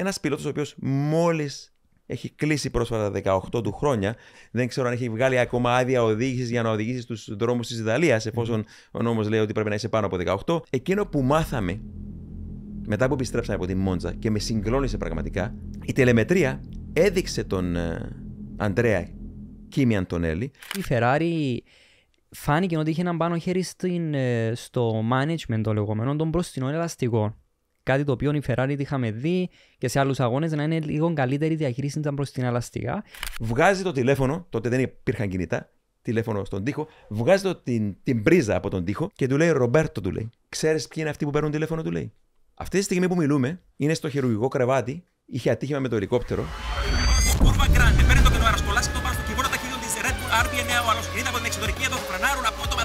Ένας πιλότος ο οποίος μόλις έχει κλείσει πρόσφατα 18 του χρόνια. Δεν ξέρω αν έχει βγάλει ακόμα άδεια οδήγησης για να οδηγήσει στους δρόμους της Ιταλίας, εφόσον ο νόμος λέει ότι πρέπει να είσαι πάνω από 18. Εκείνο που μάθαμε μετά που επιστρέψαμε από τη Μόντζα και με συγκλώνησε πραγματικά, η τηλεμετρία έδειξε τον ε, Αντρέα Κίμι Αντωνέλη. Η Ferrari φάνηκε ότι είχε έναν πάνω χέρι ε, στο management το λεγόμενο των προστινών ελαστικών. Κάτι το οποίο η Ferrari τη είχαμε δει και σε άλλους αγώνες να είναι λίγο καλύτερη διαχείριση ήταν προς την Αλαστικά. Βγάζει το τηλέφωνο, τότε δεν υπήρχαν κινητά, τηλέφωνο στον τοίχο, βγάζει το, την, την πρίζα από τον τοίχο και του λέει Ρομπέρτο, του λέει. Ξέρεις ποιοι είναι αυτοί που παίρνουν τηλέφωνο, του λέει. Αυτή τη στιγμή που μιλούμε είναι στο χειρουργικό κρεβάτι, είχε ατύχημα με το ελικόπτερο. από την εξωτερική, εδώ από τον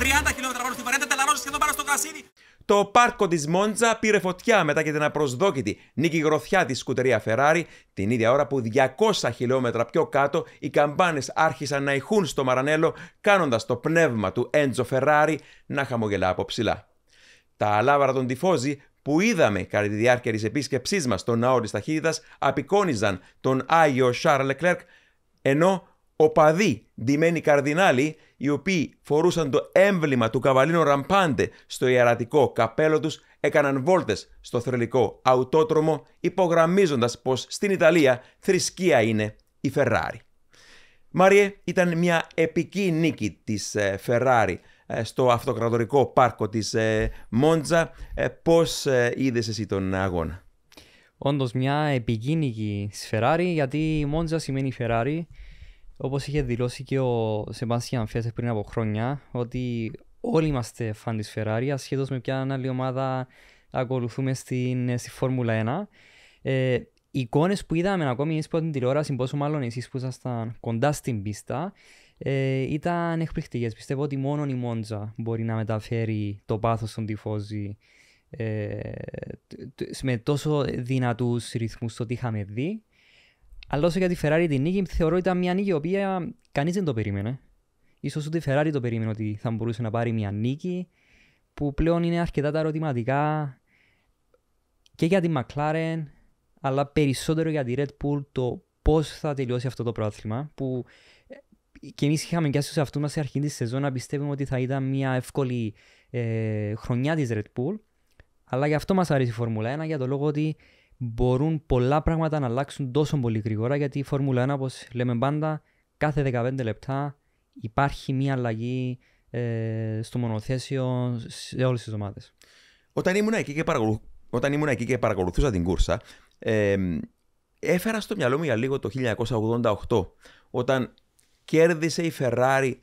30 χιλιόμετρα πάνω στη σχεδόν πάνω στο κρασίδι. Το πάρκο της Μόντζα πήρε φωτιά μετά και την απροσδόκητη νίκη γροθιά της σκουτερία Ferrari, την ίδια ώρα που 200 χιλιόμετρα πιο κάτω οι καμπάνες άρχισαν να ηχούν στο Μαρανέλο, κάνοντας το πνεύμα του Έντζο Φεράρι να χαμογελά από ψηλά. Τα αλάβαρα των τυφώζη που είδαμε κατά τη διάρκεια της επίσκεψής μας στο ναό της ταχύτητας απεικόνιζαν τον Άγιο Σάρλ Εκλέρκ, ενώ οπαδοί, ντυμένοι καρδινάλοι, οι οποίοι φορούσαν το έμβλημα του καβαλίνο ραμπάντε στο ιερατικό καπέλο τους, έκαναν βόλτες στο θρελικό αυτότρομο, υπογραμμίζοντας πως στην Ιταλία θρησκεία είναι η Φεράρι. Μάριε, ήταν μια επική νίκη της Φεράρι ε, στο αυτοκρατορικό πάρκο της Μόντζα. Ε, ε, πώς είδες εσύ τον αγώνα? Όντως μια επικίνικη Φεράρι γιατί η Μόντζα σημαίνει Φεράρι. Όπως είχε δηλώσει και ο Σεμπάστιαν Φέσε πριν από χρόνια, ότι όλοι είμαστε φαν της Ferrari, ασχέτως με ποια άλλη ομάδα ακολουθούμε στη Φόρμουλα 1. Ε, οι εικόνες που είδαμε ακόμη εμεί από την τηλεόραση, πόσο μάλλον εσείς που ήσασταν κοντά στην πίστα, ε, ήταν εκπληκτικές. Πιστεύω ότι μόνο η Μόντζα μπορεί να μεταφέρει το πάθος των τυφόζι ε, με τόσο δυνατούς ρυθμούς το ότι είχαμε δει. Αλλά όσο για τη Ferrari την νίκη, θεωρώ ήταν μια νίκη η οποία κανείς δεν το περίμενε. Ίσως ούτε η Ferrari το περίμενε ότι θα μπορούσε να πάρει μια νίκη που πλέον είναι αρκετά τα ερωτηματικά και για τη Μακλάρεν αλλά περισσότερο για τη Red Bull το πώς θα τελειώσει αυτό το πρόθυμα. που ε, και εμείς είχαμε κι σε αυτού μας σε αρχή της σεζόν να πιστεύουμε ότι θα ήταν μια εύκολη ε, χρονιά της Red Bull. Αλλά γι' αυτό μας αρέσει η Φόρμουλα 1 για το λόγο ότι μπορούν πολλά πράγματα να αλλάξουν τόσο πολύ γρήγορα γιατί η Φόρμουλα 1, όπως λέμε πάντα, κάθε 15 λεπτά υπάρχει μία αλλαγή ε, στο μονοθέσιο σε όλες τις ομάδες. Όταν ήμουν εκεί και, παρακολου... και παρακολουθούσα την κούρσα, έφερα στο μυαλό μου για λίγο το 1988, όταν κέρδισε η Φεράρι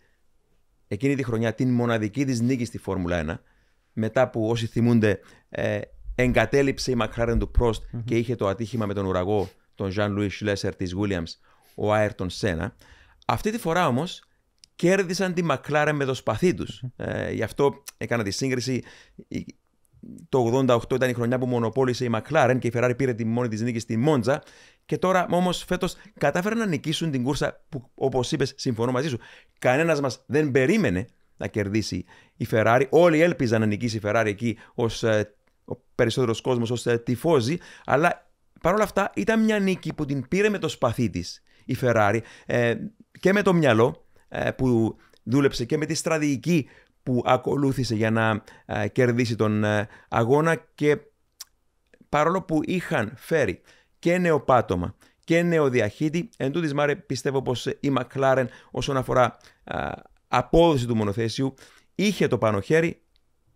εκείνη τη χρονιά την μοναδική της νίκη στη Φόρμουλα 1, μετά που όσοι θυμούνται ε, εγκατέλειψε η McLaren του Πρόστ mm-hmm. και είχε το ατύχημα με τον ουραγό τον Jean-Louis Schlesser της Williams, ο Ayrton σένα. Αυτή τη φορά όμως κέρδισαν τη McLaren με το σπαθί τους. Mm-hmm. Ε, γι' αυτό έκανα τη σύγκριση. Το 88 ήταν η χρονιά που μονοπόλησε η McLaren και η Ferrari πήρε τη μόνη της νίκη στη Μόντζα. Και τώρα όμως φέτος κατάφεραν να νικήσουν την κούρσα που, όπως είπες, συμφωνώ μαζί σου. Κανένας μας δεν περίμενε να κερδίσει η Ferrari. Όλοι έλπιζαν να νικήσει η Ferrari εκεί ως ο περισσότερος κόσμος ως ε, τυφώζει, αλλά παρόλα αυτά ήταν μια νίκη που την πήρε με το σπαθί της η Ferrari ε, και με το μυαλό ε, που δούλεψε και με τη στρατηγική που ακολούθησε για να κερδίσει τον αγώνα και παρόλο που είχαν φέρει και νεοπάτωμα και νεοδιαχύτη, εν τούτης Μάρε πιστεύω πως η McLaren όσον αφορά απόδοση του μονοθέσιου είχε το πάνω χέρι,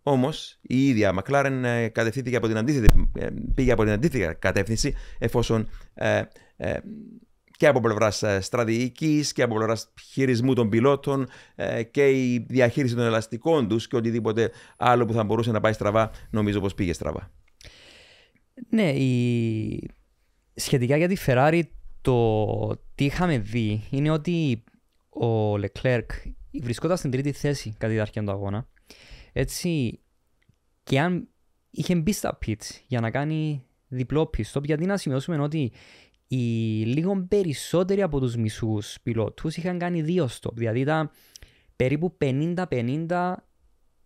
Όμως η ίδια McLaren ε, κατευθύνθηκε από την αντίθετη, ε, πήγε από την αντίθετη κατεύθυνση, εφόσον ε, και από πλευράς στρατηγικής και από πλευράς χειρισμού των πιλότων και η διαχείριση των ελαστικών τους και οτιδήποτε άλλο που θα μπορούσε να πάει στραβά, νομίζω πως πήγε στραβά. Ναι, η... σχετικά για τη Ferrari, το τι είχαμε δει είναι ότι ο Leclerc βρισκόταν στην τρίτη θέση κατά τη διάρκεια του αγώνα έτσι, και αν είχε μπει στα πιτ για να κάνει διπλό πιστόπ, γιατί να σημειώσουμε ότι οι λίγο περισσότεροι από τους μισούς πιλότους είχαν κάνει δύο στόπ, δηλαδή ήταν περίπου 50-50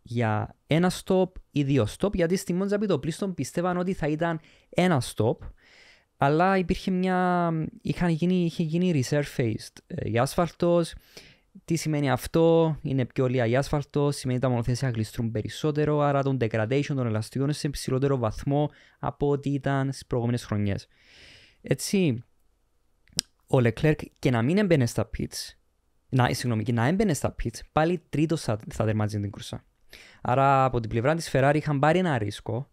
για ένα στόπ ή δύο στόπ, γιατί στη Μόντζα Πιτοπλίστων πίστευαν ότι θα ήταν ένα στόπ, αλλά υπήρχε μια, είχαν γίνει, είχε γίνει resurfaced ε, για άσφαλτος, τι σημαίνει αυτό, είναι πιο λίγα άσφαλτο, σημαίνει τα μονοθέσια γλιστρούν περισσότερο, άρα το degradation των ελαστικών είναι σε υψηλότερο βαθμό από ό,τι ήταν στις προηγούμενες χρονιές. Έτσι, ο Leclerc και να μην έμπαινε στα pits, να, συγγνώμη, και να έμπαινε στα pits, πάλι τρίτο θα, θα τερμάτιζε την κρουσά. Άρα από την πλευρά της Ferrari είχαν πάρει ένα ρίσκο.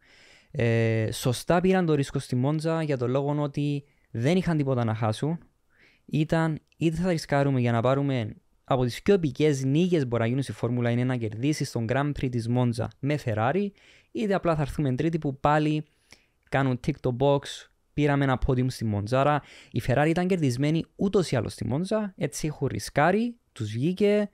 Ε, σωστά πήραν το ρίσκο στη Μόντζα για το λόγο ότι δεν είχαν τίποτα να χάσουν. Ήταν είτε θα ρισκάρουμε για να πάρουμε από τις πιο επικές νίκες μπορεί να γίνουν στη Φόρμουλα είναι να κερδίσει τον Grand Prix της Μόντζα με Ferrari είτε απλά θα έρθουμε τρίτη που πάλι κάνουν tick το box, πήραμε ένα podium στη Μόντζα. η Ferrari ήταν κερδισμένη ούτως ή άλλως στη Μόντζα, έτσι έχουν ρισκάρει, τους βγήκε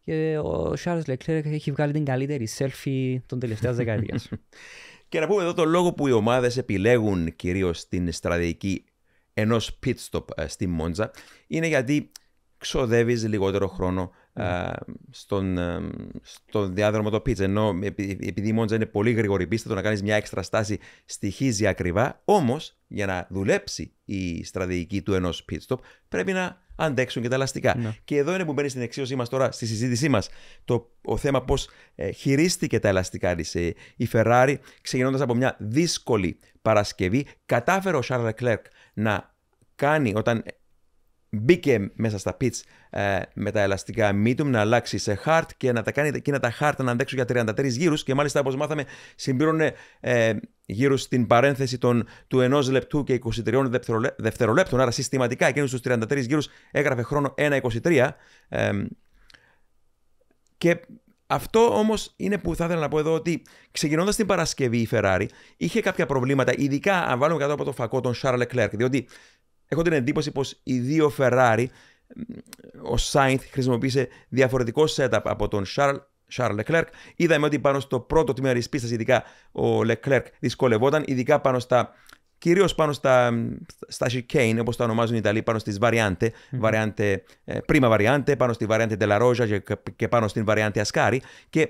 και ο Charles Leclerc έχει βγάλει την καλύτερη selfie των τελευταίων δεκαετίας. και να πούμε εδώ το λόγο που οι ομάδες επιλέγουν κυρίως την στρατηγική ενός pit stop ε, στη Μόντζα είναι γιατί ξοδεύεις λιγότερο χρόνο ναι. ε, ε, στον, διάδρομο το πίτσα. Ενώ επειδή η μόντζα είναι πολύ γρήγορη πίστα, το να κάνεις μια έξτρα στάση στοιχίζει ακριβά. Όμως, για να δουλέψει η στρατηγική του ενός pit πρέπει να αντέξουν και τα ελαστικά. Ναι. Και εδώ είναι που μπαίνει στην εξίωσή μας τώρα, στη συζήτησή μας, το θέμα πώς ε, χειρίστηκε τα ελαστικά τη η Ferrari, ξεκινώντας από μια δύσκολη Παρασκευή. Κατάφερε ο Charles Leclerc να κάνει όταν μπήκε μέσα στα pitch ε, με τα ελαστικά medium, να αλλάξει σε hard και να τα κάνει εκείνα τα hard να αντέξουν για 33 γύρους και μάλιστα όπως μάθαμε συμπλήρωνε ε, γύρω στην παρένθεση των, του 1 λεπτού και 23 δευτερολέπτων, άρα συστηματικά εκείνους τους 33 γύρους έγραφε χρόνο 1.23 ε, και αυτό όμως είναι που θα ήθελα να πω εδώ ότι ξεκινώντας την Παρασκευή η Ferrari είχε κάποια προβλήματα, ειδικά αν βάλουμε κάτω από το φακό τον Charles Leclerc, διότι Έχω την εντύπωση πως οι δύο Ferrari, ο Σάινθ χρησιμοποίησε διαφορετικό setup από τον Σαρλ. Charles Leclerc. Είδαμε ότι πάνω στο πρώτο τμήμα της πίστας, ειδικά ο Leclerc δυσκολευόταν, ειδικά πάνω στα. Κυρίως πάνω στα, στα chicane, όπως τα ονομάζουν οι Ιταλοί, πάνω στις variante, mm. variante, prima ε, variante, πάνω στη variante della Roja και, και πάνω στην variante Ascari. Και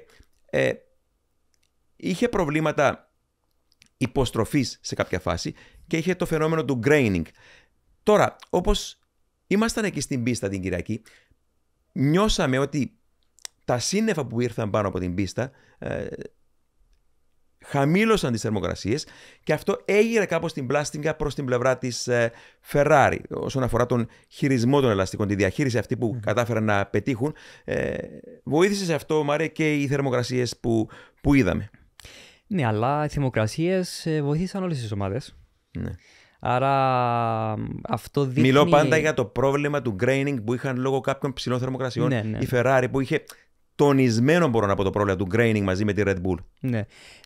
ε, είχε προβλήματα υποστροφής σε κάποια φάση και είχε το φαινόμενο του graining. Τώρα, όπως ήμασταν εκεί στην πίστα την Κυριακή, νιώσαμε ότι τα σύννεφα που ήρθαν πάνω από την πίστα ε, χαμήλωσαν τις θερμοκρασίες και αυτό έγινε κάπως την πλάστιγκα προς την πλευρά της ε, Ferrari όσον αφορά τον χειρισμό των ελαστικών, τη διαχείριση αυτή που mm. κατάφεραν να πετύχουν. Ε, βοήθησε σε αυτό, Μαρέ, και οι θερμοκρασίες που, που είδαμε. Ναι, αλλά οι θερμοκρασίες ε, βοήθησαν όλες τις ομάδες. Ναι. Άρα αυτό δείχνει... Μιλώ πάντα για το πρόβλημα του graining που είχαν λόγω κάποιων ψηλών θερμοκρασιών. Ναι, ναι. Η Ferrari που είχε τονισμένο μπορώ να πω το πρόβλημα του graining μαζί με τη Red Bull. Ναι.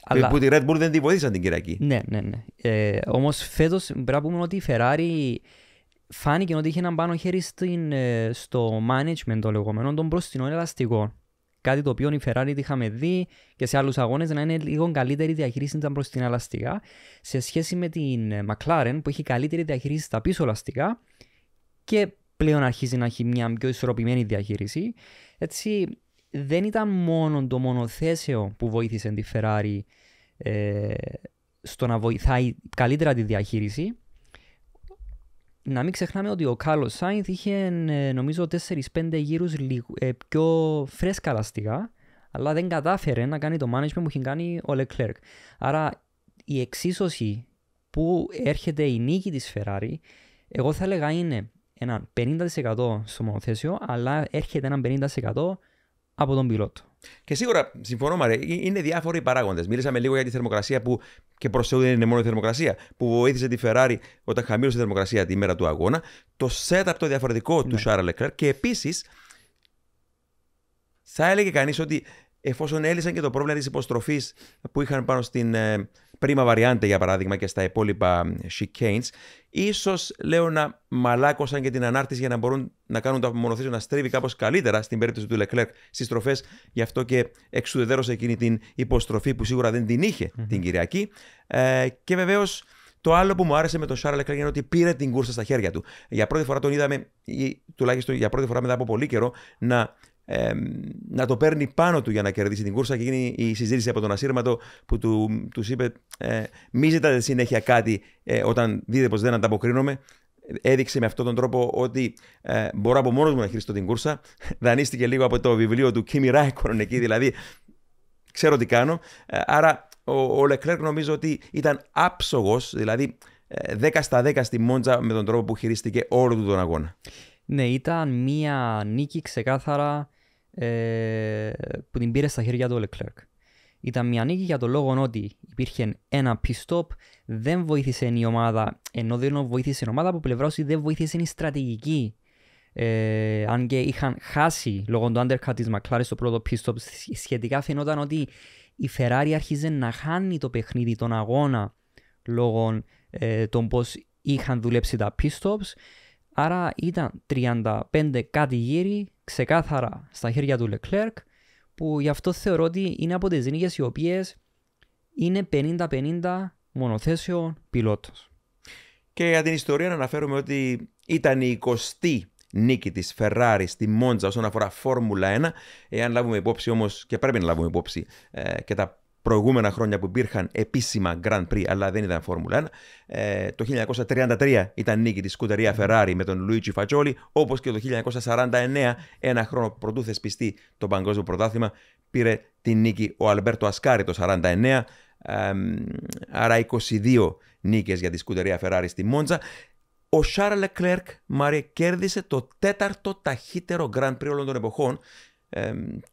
Ε, που, τη Red Bull δεν τη βοήθησαν την Κυριακή. Ναι, ναι, ναι. Ε, Όμως φέτος πρέπει να πούμε ότι η Ferrari φάνηκε ότι είχε έναν πάνω χέρι στην, ε, στο management το λεγόμενο των προστινών ελαστικών. Κάτι το οποίο η Ferrari τη είχαμε δει και σε άλλους αγώνες να είναι λίγο καλύτερη διαχείριση ήταν προς την ελαστικά σε σχέση με την McLaren που έχει καλύτερη διαχείριση στα πίσω ελαστικά και πλέον αρχίζει να έχει μια πιο ισορροπημένη διαχείριση. Έτσι, δεν ήταν μόνο το μονοθέσιο που βοήθησε τη Ferrari ε, στο να βοηθάει καλύτερα τη διαχείριση, να μην ξεχνάμε ότι ο Κάρλος Σάινθ είχε ε, νομίζω 4-5 γύρου ε, πιο φρέσκα λαστικά, αλλά δεν κατάφερε να κάνει το management που είχε κάνει ο Leclerc. Άρα η εξίσωση που έρχεται η νίκη της Ferrari, εγώ θα έλεγα είναι ένα 50% στο μονοθέσιο, αλλά έρχεται ένα 50% από τον πιλότο. Και σίγουρα συμφωνώ, Μαρέ, είναι διάφοροι παράγοντες. Μίλησαμε λίγο για τη θερμοκρασία που και προς Θεού δεν είναι μόνο η θερμοκρασία, που βοήθησε τη Ferrari όταν χαμήλωσε τη θερμοκρασία τη μέρα του αγώνα. Το setup το διαφορετικό του Σάρα ναι. Λεκλέρ και επίσης θα έλεγε κανείς ότι εφόσον έλυσαν και το πρόβλημα της υποστροφής που είχαν πάνω στην, ε, Πρίμα Βαριάντε για παράδειγμα και στα υπόλοιπα chicanes, ίσως λέω να μαλάκωσαν και την ανάρτηση για να μπορούν να κάνουν το απομονωθήσιο να στρίβει κάπως καλύτερα στην περίπτωση του Leclerc στις στροφές. Γι' αυτό και εξουδετερώσε εκείνη την υποστροφή που σίγουρα δεν την είχε την Κυριακή. Ε, και βεβαίως. Το άλλο που μου άρεσε με τον Σάρα Λεκλέρκ είναι ότι πήρε την κούρσα στα χέρια του. Για πρώτη φορά τον είδαμε, ή τουλάχιστον για πρώτη φορά μετά από πολύ καιρό, να ε, να το παίρνει πάνω του για να κερδίσει την κούρσα και γίνει η συζήτηση από τον ασύρματο που του τους είπε ε, μη ζητάτε συνέχεια κάτι ε, όταν δείτε πως δεν ανταποκρίνομαι έδειξε με αυτόν τον τρόπο ότι ε, μπορώ από μόνος μου να χειριστώ την κούρσα δανείστηκε λίγο από το βιβλίο του Kimi Ράικορν εκεί δηλαδή ξέρω τι κάνω ε, άρα ο, ο Λεκλέρκ νομίζω ότι ήταν άψογος δηλαδή 10 στα 10 στη Μόντζα με τον τρόπο που χειρίστηκε όλο του τον αγώνα ναι, ήταν μία νίκη ξεκάθαρα ε, που την πήρε στα χέρια του ο Leclerc. Ήταν μια νίκη για το λόγο ότι υπήρχε ένα pit stop, δεν βοήθησε η ομάδα, ενώ δεν βοήθησε η ομάδα από πλευρά ότι δεν βοήθησε η στρατηγική. Ε, αν και είχαν χάσει λόγω του undercut της McLaren στο πρώτο pit stop, σχετικά φαινόταν ότι η Ferrari άρχιζε να χάνει το παιχνίδι, τον αγώνα, λόγω ε, των πώς είχαν δουλέψει τα pit stops. Άρα ήταν 35 κάτι γύρι ξεκάθαρα στα χέρια του Leclerc που γι' αυτό θεωρώ ότι είναι από τις νίκες οι οποίες είναι 50-50 μονοθέσιο πιλότος. Και για την ιστορία να αναφέρουμε ότι ήταν η 20η νίκη της Ferrari στη Μόντζα όσον αφορά Φόρμουλα 1. Εάν λάβουμε υπόψη όμως, και πρέπει να λάβουμε υπόψη, ε, και τα προηγούμενα χρόνια που υπήρχαν επίσημα Grand Prix, αλλά δεν ήταν Formula 1. Ε, το 1933 ήταν νίκη της σκουτερία Ferrari με τον Luigi Φατσόλη, όπως και το 1949, ένα χρόνο πρωτού θεσπιστεί το Παγκόσμιο Πρωτάθλημα, πήρε την νίκη ο Αλμπέρτο Ασκάρη το 1949, άρα 22 νίκες για τη σκουτερία Ferrari στη Μόντζα. Ο Charles Leclerc Μάρια κέρδισε το τέταρτο ταχύτερο Grand Prix όλων των εποχών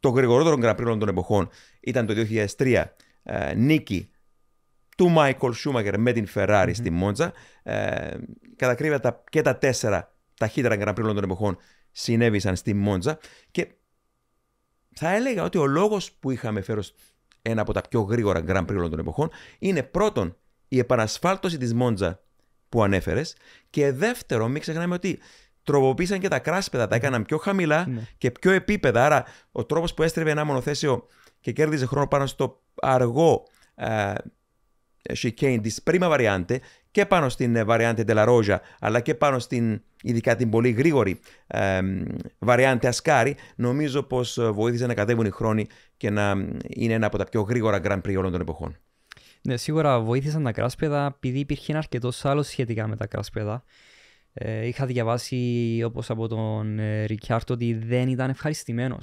το γρηγορότερο γκραπρίλων των εποχών ήταν το 2003 ε, νίκη του Μάικολ Σούμαγκερ με την Ferrari στη Μόντζα. Ε, και τα τέσσερα ταχύτερα γκραπρίλων των εποχών συνέβησαν στη Μόντζα και θα έλεγα ότι ο λόγος που είχαμε φέρει ένα από τα πιο γρήγορα Grand των εποχών είναι πρώτον η επανασφάλτωση της Μόντζα που ανέφερες και δεύτερο μην ξεχνάμε ότι τροποποίησαν και τα κράσπεδα, τα ναι. έκαναν πιο χαμηλά ναι. και πιο επίπεδα. Άρα ο τρόπος που έστρεβε ένα μονοθέσιο και κέρδιζε χρόνο πάνω στο αργό uh, chicane της πρίμα βαριάντε και πάνω στην variante ε, della αλλά και πάνω στην ειδικά την πολύ γρήγορη ε, βαριάντε variante νομίζω πως βοήθησε να κατέβουν οι χρόνοι και να είναι ένα από τα πιο γρήγορα Grand Prix όλων των εποχών. Ναι, σίγουρα βοήθησαν τα κράσπεδα, επειδή υπήρχε ένα αρκετός άλλο σχετικά με τα κράσπεδα. Ε, είχα διαβάσει όπως από τον ε, Ρικιάρτο ότι δεν ήταν ευχαριστημένος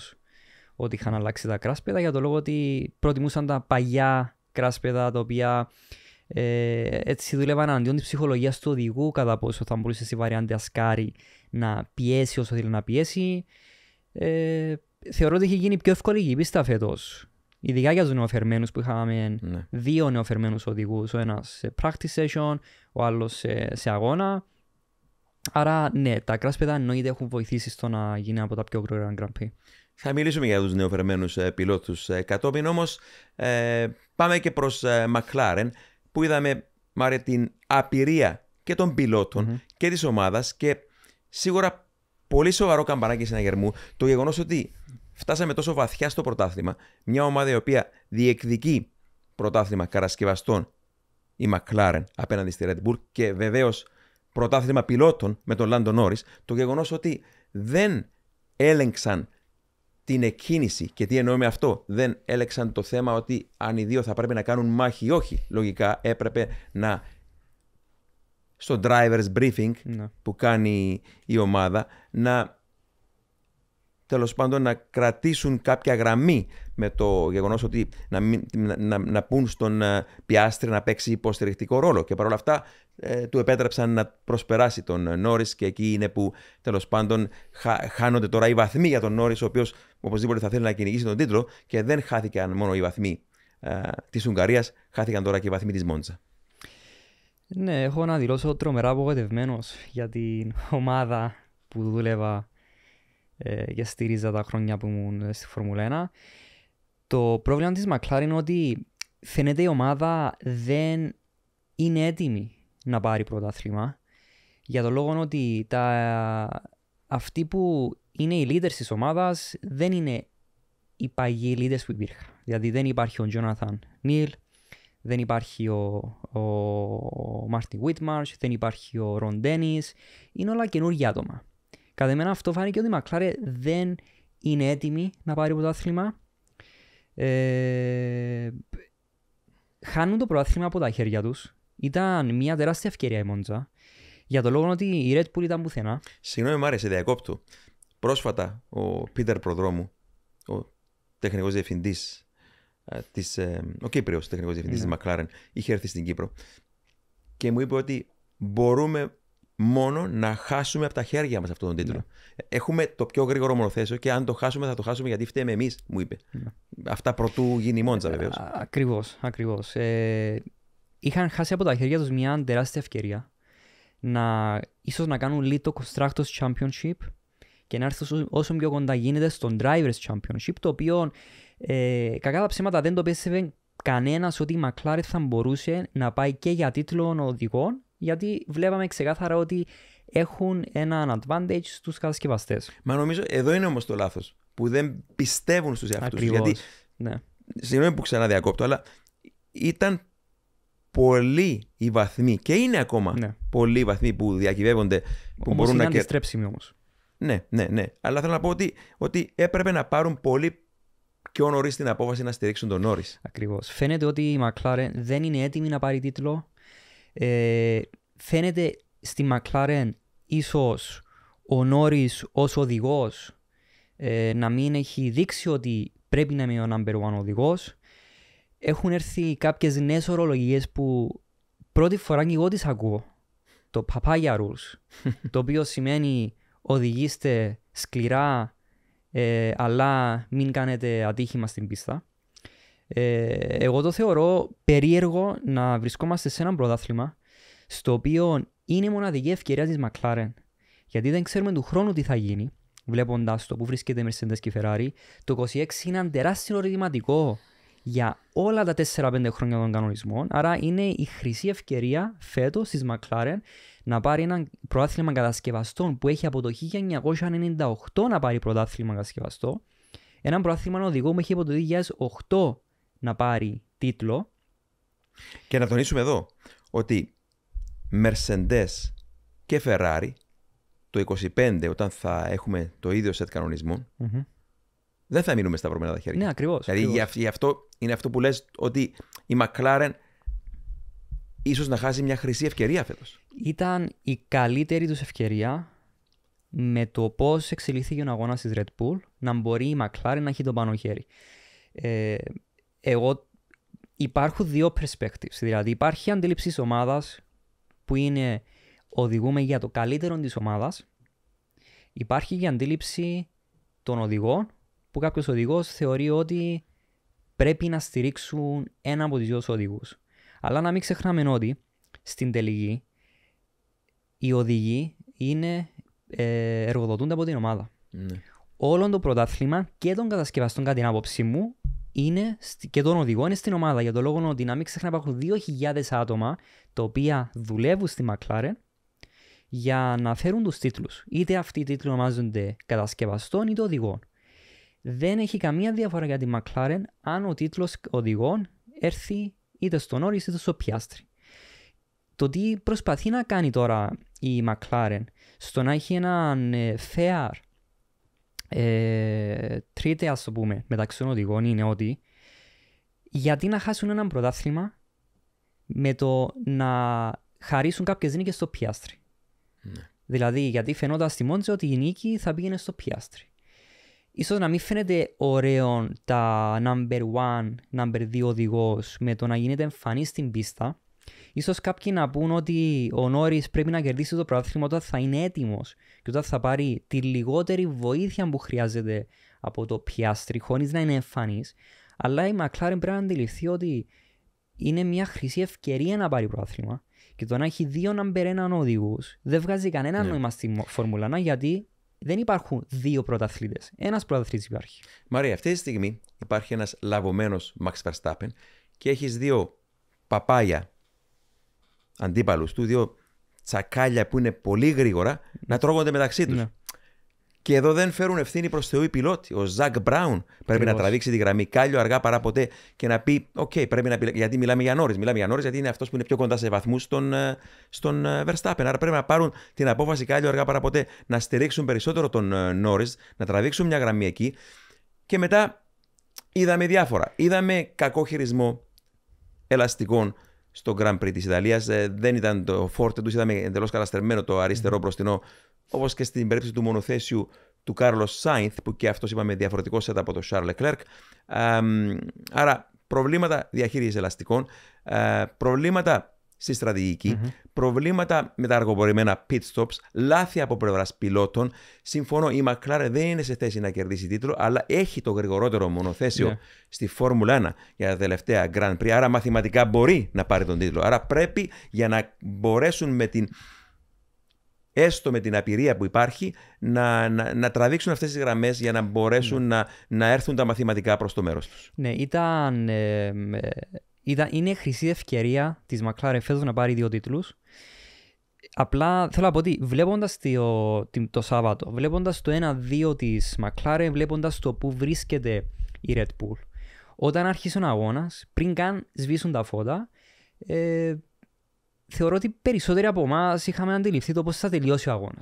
ότι είχαν αλλάξει τα κράσπεδα για το λόγο ότι προτιμούσαν τα παλιά κράσπεδα τα οποία ε, έτσι δούλευαν αντίον της ψυχολογίας του οδηγού κατά πόσο θα μπορούσε η βαριάντη ασκάρι να πιέσει όσο θέλει να πιέσει. Ε, θεωρώ ότι έχει γίνει πιο εύκολη η πίστα φέτος. Ειδικά για τους νεοφερμένους που είχαμε ναι. δύο νεοφερμένους οδηγούς. Ο ένας σε practice session, ο άλλος σε, σε αγώνα. Άρα ναι, τα κράσπεδα εννοείται έχουν βοηθήσει στο να γίνει από τα πιο γρήγορα Grand Prix. Θα μιλήσουμε για τους νεοφερμένους ε, πιλότους ε, κατόπιν όμως ε, πάμε και προς ε, McLaren, που είδαμε Μάρια την απειρία και των πιλότων mm-hmm. και της ομάδας και σίγουρα πολύ σοβαρό καμπανάκι συναγερμού το γεγονός ότι φτάσαμε τόσο βαθιά στο πρωτάθλημα μια ομάδα η οποία διεκδικεί πρωτάθλημα κατασκευαστών η McLaren απέναντι στη Red Bull και βεβαίως πρωτάθλημα πιλότων με τον Λάντο Νόρις, το γεγονός ότι δεν έλεγξαν την εκκίνηση. Και τι εννοώ με αυτό, δεν έλεγξαν το θέμα ότι αν οι δύο θα πρέπει να κάνουν μάχη ή όχι. Λογικά έπρεπε να. στο driver's briefing ναι. που κάνει η ομάδα, να τέλος πάντων να κρατήσουν κάποια γραμμή με το γεγονός ότι να, να, να, πούν στον ε, Πιάστρη να παίξει υποστηρικτικό ρόλο. Και παρόλα αυτά ε, του επέτρεψαν να προσπεράσει τον ε, Νόρις και εκεί είναι που τέλος πάντων χα, χάνονται τώρα οι βαθμοί για τον Νόρις, ο οποίος οπωσδήποτε θα θέλει να κυνηγήσει τον τίτλο και δεν χάθηκαν μόνο οι βαθμοί ε, της Ουγγαρίας, χάθηκαν τώρα και οι βαθμοί της Μόντζα. Ναι, έχω να δηλώσω τρομερά απογοητευμένος για την ομάδα που δούλευα ε, για και στηρίζα τα χρόνια που ήμουν ε, στη Φόρμουλα 1. Το πρόβλημα της McLaren είναι ότι φαίνεται η ομάδα δεν είναι έτοιμη να πάρει πρωτάθλημα για το λόγο ότι τα... αυτοί που είναι οι leaders της ομάδας δεν είναι οι παγιοί leaders που υπήρχαν. Δηλαδή δεν υπάρχει ο Jonathan Neal, δεν υπάρχει ο, Μάρτιν ο δεν υπάρχει ο Ron Dennis. Είναι όλα καινούργια άτομα. Κατά εμένα αυτό φάνηκε ότι η Μακλάρε δεν είναι έτοιμη να πάρει πρωτάθλημα. Ε, χάνουν το πρωτάθλημα από τα χέρια τους. Ήταν μια τεράστια ευκαιρία η Μόντζα. Για το λόγο ότι η Red Bull ήταν πουθενά. Συγγνώμη, Μάρια, σε διακόπτω. Πρόσφατα ο Πίτερ Προδρόμου, ο τεχνικός διευθυντής ε, της. Ε, ο Κύπριος τεχνικός διευθυντής ναι. της McLaren, είχε έρθει στην Κύπρο και μου είπε ότι μπορούμε μόνο να χάσουμε από τα χέρια μας αυτόν τον τίτλο. Ναι. Έχουμε το πιο γρήγορο μονοθέσιο και αν το χάσουμε θα το χάσουμε γιατί φταίμε εμείς, μου είπε. Ναι. Αυτά πρωτού γίνει η Μόντζα, βεβαίω. Ακριβώς, ακριβώς. Ε, είχαν χάσει από τα χέρια τους μια τεράστια ευκαιρία να ίσως να κάνουν λίγο το Championship και να έρθουν όσο πιο κοντά γίνεται στο Drivers Championship, το οποίο ε, κακά τα ψέματα δεν το πέστευε κανένας ότι η McLaren θα μπορούσε να πάει και για τίτλο οδηγών γιατί βλέπαμε ξεκάθαρα ότι έχουν έναν advantage στους κατασκευαστές. Μα νομίζω εδώ είναι όμως το λάθος. Που δεν πιστεύουν στους εαυτούς τους. Γιατί. Ναι. Συγγνώμη που ξαναδιακόπτω, αλλά ήταν πολλοί οι βαθμοί και είναι ακόμα ναι. πολλοί οι βαθμοί που διακυβεύονται. Που όμως μπορούν είναι να αντιστρέψιμοι όμως. Ναι, ναι, ναι. Αλλά θέλω να πω ότι, ότι έπρεπε να πάρουν πολύ πιο νωρίς την απόφαση να στηρίξουν τον Όρι. Ακριβώς. Φαίνεται ότι η McLaren δεν είναι έτοιμη να πάρει τίτλο ε, φαίνεται στη Μακλάρεν ίσως ο Νόρις ως οδηγός ε, να μην έχει δείξει ότι πρέπει να είναι ο number one οδηγός. Έχουν έρθει κάποιες νέες ορολογίες που πρώτη φορά και εγώ τις ακούω. Το papaya rules, το οποίο σημαίνει οδηγήστε σκληρά ε, αλλά μην κάνετε ατύχημα στην πίστα. Ε, εγώ το θεωρώ περίεργο να βρισκόμαστε σε ένα πρωτάθλημα στο οποίο είναι η μοναδική ευκαιρία της McLaren. Γιατί δεν ξέρουμε του χρόνου τι θα γίνει, βλέποντας το που βρίσκεται η Mercedes και η Ferrari. Το 26 είναι ένα τεράστιο ερωτηματικό για όλα τα 4-5 χρόνια των κανονισμών. Άρα είναι η χρυσή ευκαιρία φέτος της McLaren να πάρει ένα πρωτάθλημα κατασκευαστών που έχει από το 1998 να πάρει πρωτάθλημα κατασκευαστό. Ένα πρωτάθλημα οδηγό που έχει από το 2008 να πάρει τίτλο. Και να τονίσουμε εδώ ότι Mercedes και Ferrari το 25 όταν θα έχουμε το ίδιο σετ κανονισμων δεν θα μείνουμε σταυρωμένα τα χέρια. Ναι, ακριβώς. Δηλαδή ακριβώς. γι' αυτό είναι αυτό που λες ότι η McLaren ίσως να χάσει μια χρυσή ευκαιρία φέτος. Ήταν η καλύτερη τους ευκαιρία με το πώς εξελίχθηκε ο αγώνας της Red Bull να μπορεί η McLaren να έχει τον πάνω χέρι. Ε, εγώ υπάρχουν δύο perspectives. Δηλαδή υπάρχει αντίληψη της ομάδας που είναι οδηγούμε για το καλύτερο της ομάδας. Υπάρχει και αντίληψη των οδηγών που κάποιος οδηγός θεωρεί ότι πρέπει να στηρίξουν ένα από τους δύο οδηγούς. Αλλά να μην ξεχνάμε ότι στην τελική οι οδηγοί είναι, ε, εργοδοτούνται από την ομάδα. Ναι. Όλο το πρωτάθλημα και των κατασκευαστών, κατά την άποψή μου, είναι και τον οδηγό είναι στην ομάδα. Για το λόγο ότι να μην ξεχνάμε υπάρχουν 2.000 άτομα τα οποία δουλεύουν στη McLaren για να φέρουν τους τίτλους. Είτε αυτοί οι τίτλοι ονομάζονται κατασκευαστών είτε οδηγών. Δεν έχει καμία διαφορά για τη McLaren αν ο τίτλος οδηγών έρθει είτε στον Όρι είτε στο Πιάστρι. Το τι προσπαθεί να κάνει τώρα η McLaren στο να έχει έναν ε, fair ε, τρίτη ας το πούμε μεταξύ των οδηγών είναι ότι γιατί να χάσουν ένα πρωτάθλημα με το να χαρίσουν κάποιες νίκες στο πιάστρι. Ναι. Δηλαδή γιατί φαινόταν στη Μόντζε ότι η νίκη θα πήγαινε στο πιάστρι. Ίσως να μην φαίνεται ωραίο τα number one, number 2 οδηγός με το να γίνεται εμφανής στην πίστα Ίσως κάποιοι να πούν ότι ο Νόρις πρέπει να κερδίσει το πρωτάθλημα όταν θα είναι έτοιμος και όταν θα πάρει τη λιγότερη βοήθεια που χρειάζεται από το πιάστρι, χωρίς να είναι εμφανής. Αλλά η McLaren πρέπει να αντιληφθεί ότι είναι μια χρυσή ευκαιρία να πάρει πρωτάθλημα και το να έχει δύο να έναν οδηγούς δεν βγάζει κανένα ναι. νόημα στη Φόρμουλα 1 γιατί δεν υπάρχουν δύο πρωταθλήτες. Ένας πρωταθλήτης υπάρχει. Μαρία, αυτή τη στιγμή υπάρχει ένας λαβωμένο Max Verstappen και έχεις δύο παπάγια αντίπαλους του, δύο τσακάλια που είναι πολύ γρήγορα, να τρώγονται μεταξύ τους. Ναι. Και εδώ δεν φέρουν ευθύνη προς Θεού οι πιλότοι. Ο Ζακ Μπράουν πρέπει να τραβήξει τη γραμμή κάλιο αργά παρά ποτέ και να πει: Οκ, πρέπει να πει. Γιατί μιλάμε για νόρις. Μιλάμε για νόρις γιατί είναι αυτός που είναι πιο κοντά σε βαθμούς στον, ε, στον ε, Verstappen. Άρα πρέπει να πάρουν την απόφαση κάλιο αργά παρά ποτέ να στηρίξουν περισσότερο τον ε, νόρις, να τραβήξουν μια γραμμή εκεί. Και μετά είδαμε διάφορα. Είδαμε κακό χειρισμό ελαστικών στο Grand Prix της Ιταλίας. Ε, δεν ήταν το φόρτε τους, ήταν εντελώς καταστρεμμένο το αριστερό μπροστινό, Όπως και στην περίπτωση του μονοθέσιου του Κάρλος Σάινθ, που και αυτός είπαμε διαφορετικό set από τον Charles Leclerc. Άρα προβλήματα διαχείρισης ελαστικών, ε, προβλήματα στη στρατηγικη προβλήματα με τα αργοπορημένα pit stops, λάθη από πλευράς πιλότων. Συμφωνώ, η McLaren δεν είναι σε θέση να κερδίσει τίτλο, αλλά έχει το γρηγορότερο μονοθέσιο ναι. στη Φόρμουλα 1 για τα τελευταία Grand Prix. Άρα μαθηματικά μπορεί να πάρει τον τίτλο. Άρα πρέπει για να μπορέσουν με την έστω με την απειρία που υπάρχει, να, να, να τραβήξουν αυτές τις γραμμές για να μπορέσουν ναι. να, να έρθουν τα μαθηματικά προς το μέρος τους. Ναι, ήταν ε, ήταν, είναι χρυσή ευκαιρία της Μακλάρε φέτος να πάρει δύο τίτλους. Απλά θέλω να πω ότι βλέποντας το, το Σάββατο, βλέποντας το 1-2 τη Μακλάρε, βλέποντας το που βρίσκεται η Red Bull, όταν άρχισε ο αγώνας, πριν καν σβήσουν τα φώτα, ε, θεωρώ ότι περισσότεροι από εμάς είχαμε αντιληφθεί το πώς θα τελειώσει ο αγώνας.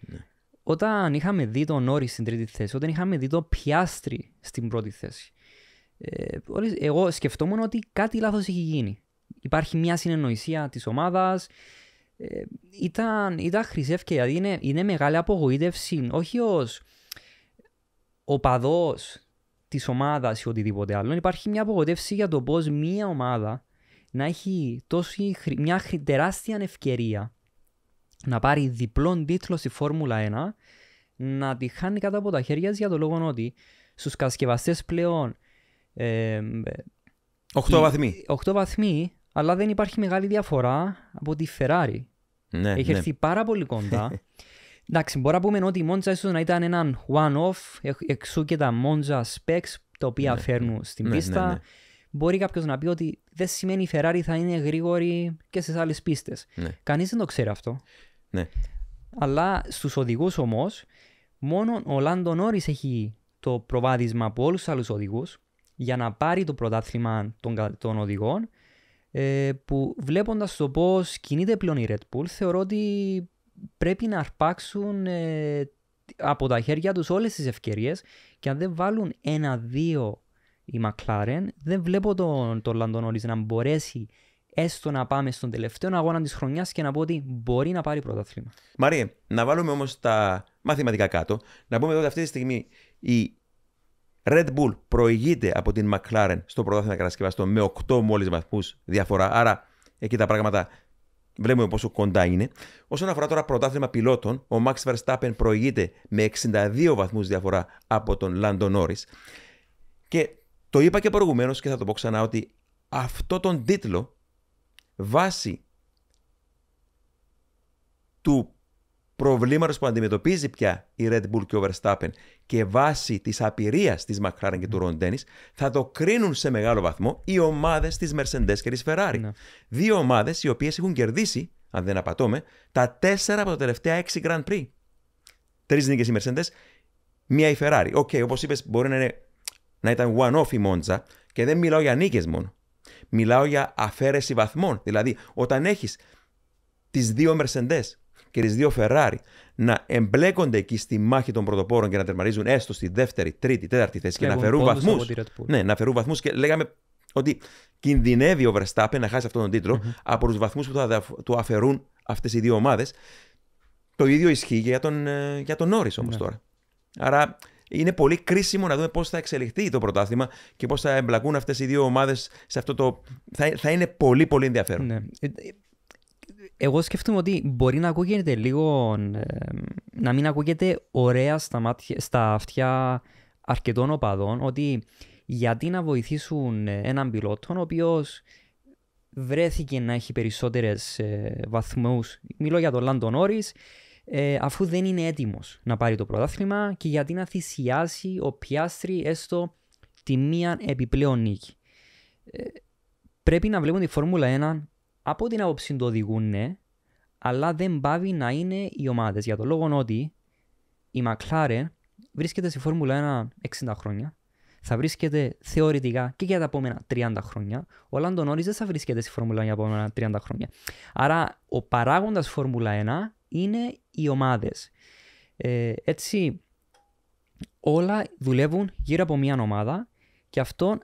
Ναι. Όταν είχαμε δει τον Όρη στην τρίτη θέση, όταν είχαμε δει τον Πιάστρι στην πρώτη θέση, ε, εγώ σκεφτόμουν ότι κάτι λάθος έχει γίνει. Υπάρχει μια συνεννοησία της ομάδας. Ε, ήταν, ήταν Δηλαδή είναι, είναι μεγάλη απογοήτευση, όχι ως οπαδό της ομάδας ή οτιδήποτε άλλο. Υπάρχει μια απογοήτευση για το πώς μια ομάδα να έχει τόση, μια τεράστια ευκαιρία να πάρει διπλόν τίτλο στη Φόρμουλα 1 να τη χάνει κάτω από τα χέρια για το λόγο ότι στους κατασκευαστές πλέον Οχτώ βαθμοί. Οχτώ βαθμοί, αλλά δεν υπάρχει μεγάλη διαφορά από τη Ferrari. Ναι, Έχει ναι. έρθει πάρα πολύ κοντά. Εντάξει, μπορεί να πούμε ότι η Μόντζα ίσως να ήταν έναν one-off, εξού και τα Μόντζα specs τα οποία ναι, φέρνουν στην ναι, πίστα. Ναι, ναι. Μπορεί κάποιος να πει ότι δεν σημαίνει η Ferrari θα είναι γρήγορη και στις άλλες πίστες. Κανείς δεν το ξέρει αυτό. Ναι. Αλλά στους οδηγούς όμως, μόνο ο Λάντο Νόρι έχει το προβάδισμα από όλους τους άλλους οδηγούς για να πάρει το πρωτάθλημα των, οδηγών ε, που βλέποντας το πώς κινείται πλέον η Red Bull θεωρώ ότι πρέπει να αρπάξουν ε, από τα χέρια τους όλες τις ευκαιρίες και αν δεν βάλουν ένα-δύο η McLaren δεν βλέπω τον, τον να μπορέσει έστω να πάμε στον τελευταίο αγώνα της χρονιάς και να πω ότι μπορεί να πάρει πρωτάθλημα. Μαρία, να βάλουμε όμως τα μαθηματικά κάτω. Να πούμε εδώ ότι αυτή τη στιγμή η Red Bull προηγείται από την McLaren στο πρωτάθλημα κατασκευαστών με 8 μόλις βαθμούς διαφορά. Άρα εκεί τα πράγματα βλέπουμε πόσο κοντά είναι. Όσον αφορά τώρα πρωτάθλημα πιλότων, ο Max Verstappen προηγείται με 62 βαθμούς διαφορά από τον Lando Norris. Και το είπα και προηγουμένως και θα το πω ξανά ότι αυτό τον τίτλο βάσει του προβλήματος που αντιμετωπίζει πια η Red Bull και ο Verstappen και βάσει της απειρίας της McLaren και του Ron Dennis, θα το κρίνουν σε μεγάλο βαθμό οι ομάδες της Mercedes και της Ferrari. Ναι. Δύο ομάδες οι οποίες έχουν κερδίσει, αν δεν απατώμε, τα τέσσερα από τα τελευταία έξι Grand Prix. Τρεις νίκες οι Mercedes, μία η Ferrari. Οκ, okay, όπως είπες, μπορεί να, είναι, να ήταν one-off η Monza και δεν μιλάω για νίκες μόνο. Μιλάω για αφαίρεση βαθμών. Δηλαδή, όταν έχεις τις δύο Mercedes και τις δύο Ferrari να εμπλέκονται εκεί στη μάχη των πρωτοπόρων και να τερματίζουν έστω στη δεύτερη, τρίτη, τέταρτη θέση και ναι, να φερούν βαθμού. Ναι, να φερούν βαθμούς και λέγαμε ότι κινδυνεύει ο Verstappen να χάσει αυτόν τον τιτλο από τους βαθμούς που θα του αφαιρούν αυτές οι δύο ομάδες. Το ίδιο ισχύει για τον, ε, για τον Όρι όμως ναι. τώρα. Άρα είναι πολύ κρίσιμο να δούμε πώς θα εξελιχθεί το πρωτάθλημα και πώς θα εμπλακούν αυτές οι δύο ομάδες σε αυτό το. Θα, θα είναι πολύ, πολύ ενδιαφέρον. Ναι. Ε, εγώ σκέφτομαι ότι μπορεί να ακούγεται λίγο, ε, να μην ακούγεται ωραία στα, μάτια, στα αυτιά αρκετών οπαδών, ότι γιατί να βοηθήσουν ε, έναν πιλότο ο οποίος βρέθηκε να έχει περισσότερες ε, βαθμούς, βαθμού. Μιλώ για τον Λάντο αφού δεν είναι έτοιμος να πάρει το πρωτάθλημα και γιατί να θυσιάσει ο Πιάστρη έστω τη μία επιπλέον νίκη. πρέπει να βλέπουν τη Φόρμουλα 1 από την άποψη το οδηγούν, ναι, αλλά δεν πάβει να είναι οι ομάδες. Για το λόγο ότι η McLaren βρίσκεται στη Φόρμουλα 1 60 χρόνια. Θα βρίσκεται θεωρητικά και για τα επόμενα 30 χρόνια. Ο Λάντο Νόρις δεν θα βρίσκεται στη Φόρμουλα 1 για τα επόμενα 30 χρόνια. Άρα, ο παράγοντας Φόρμουλα 1 είναι οι ομάδες. Ε, έτσι, όλα δουλεύουν γύρω από μια ομάδα και αυτό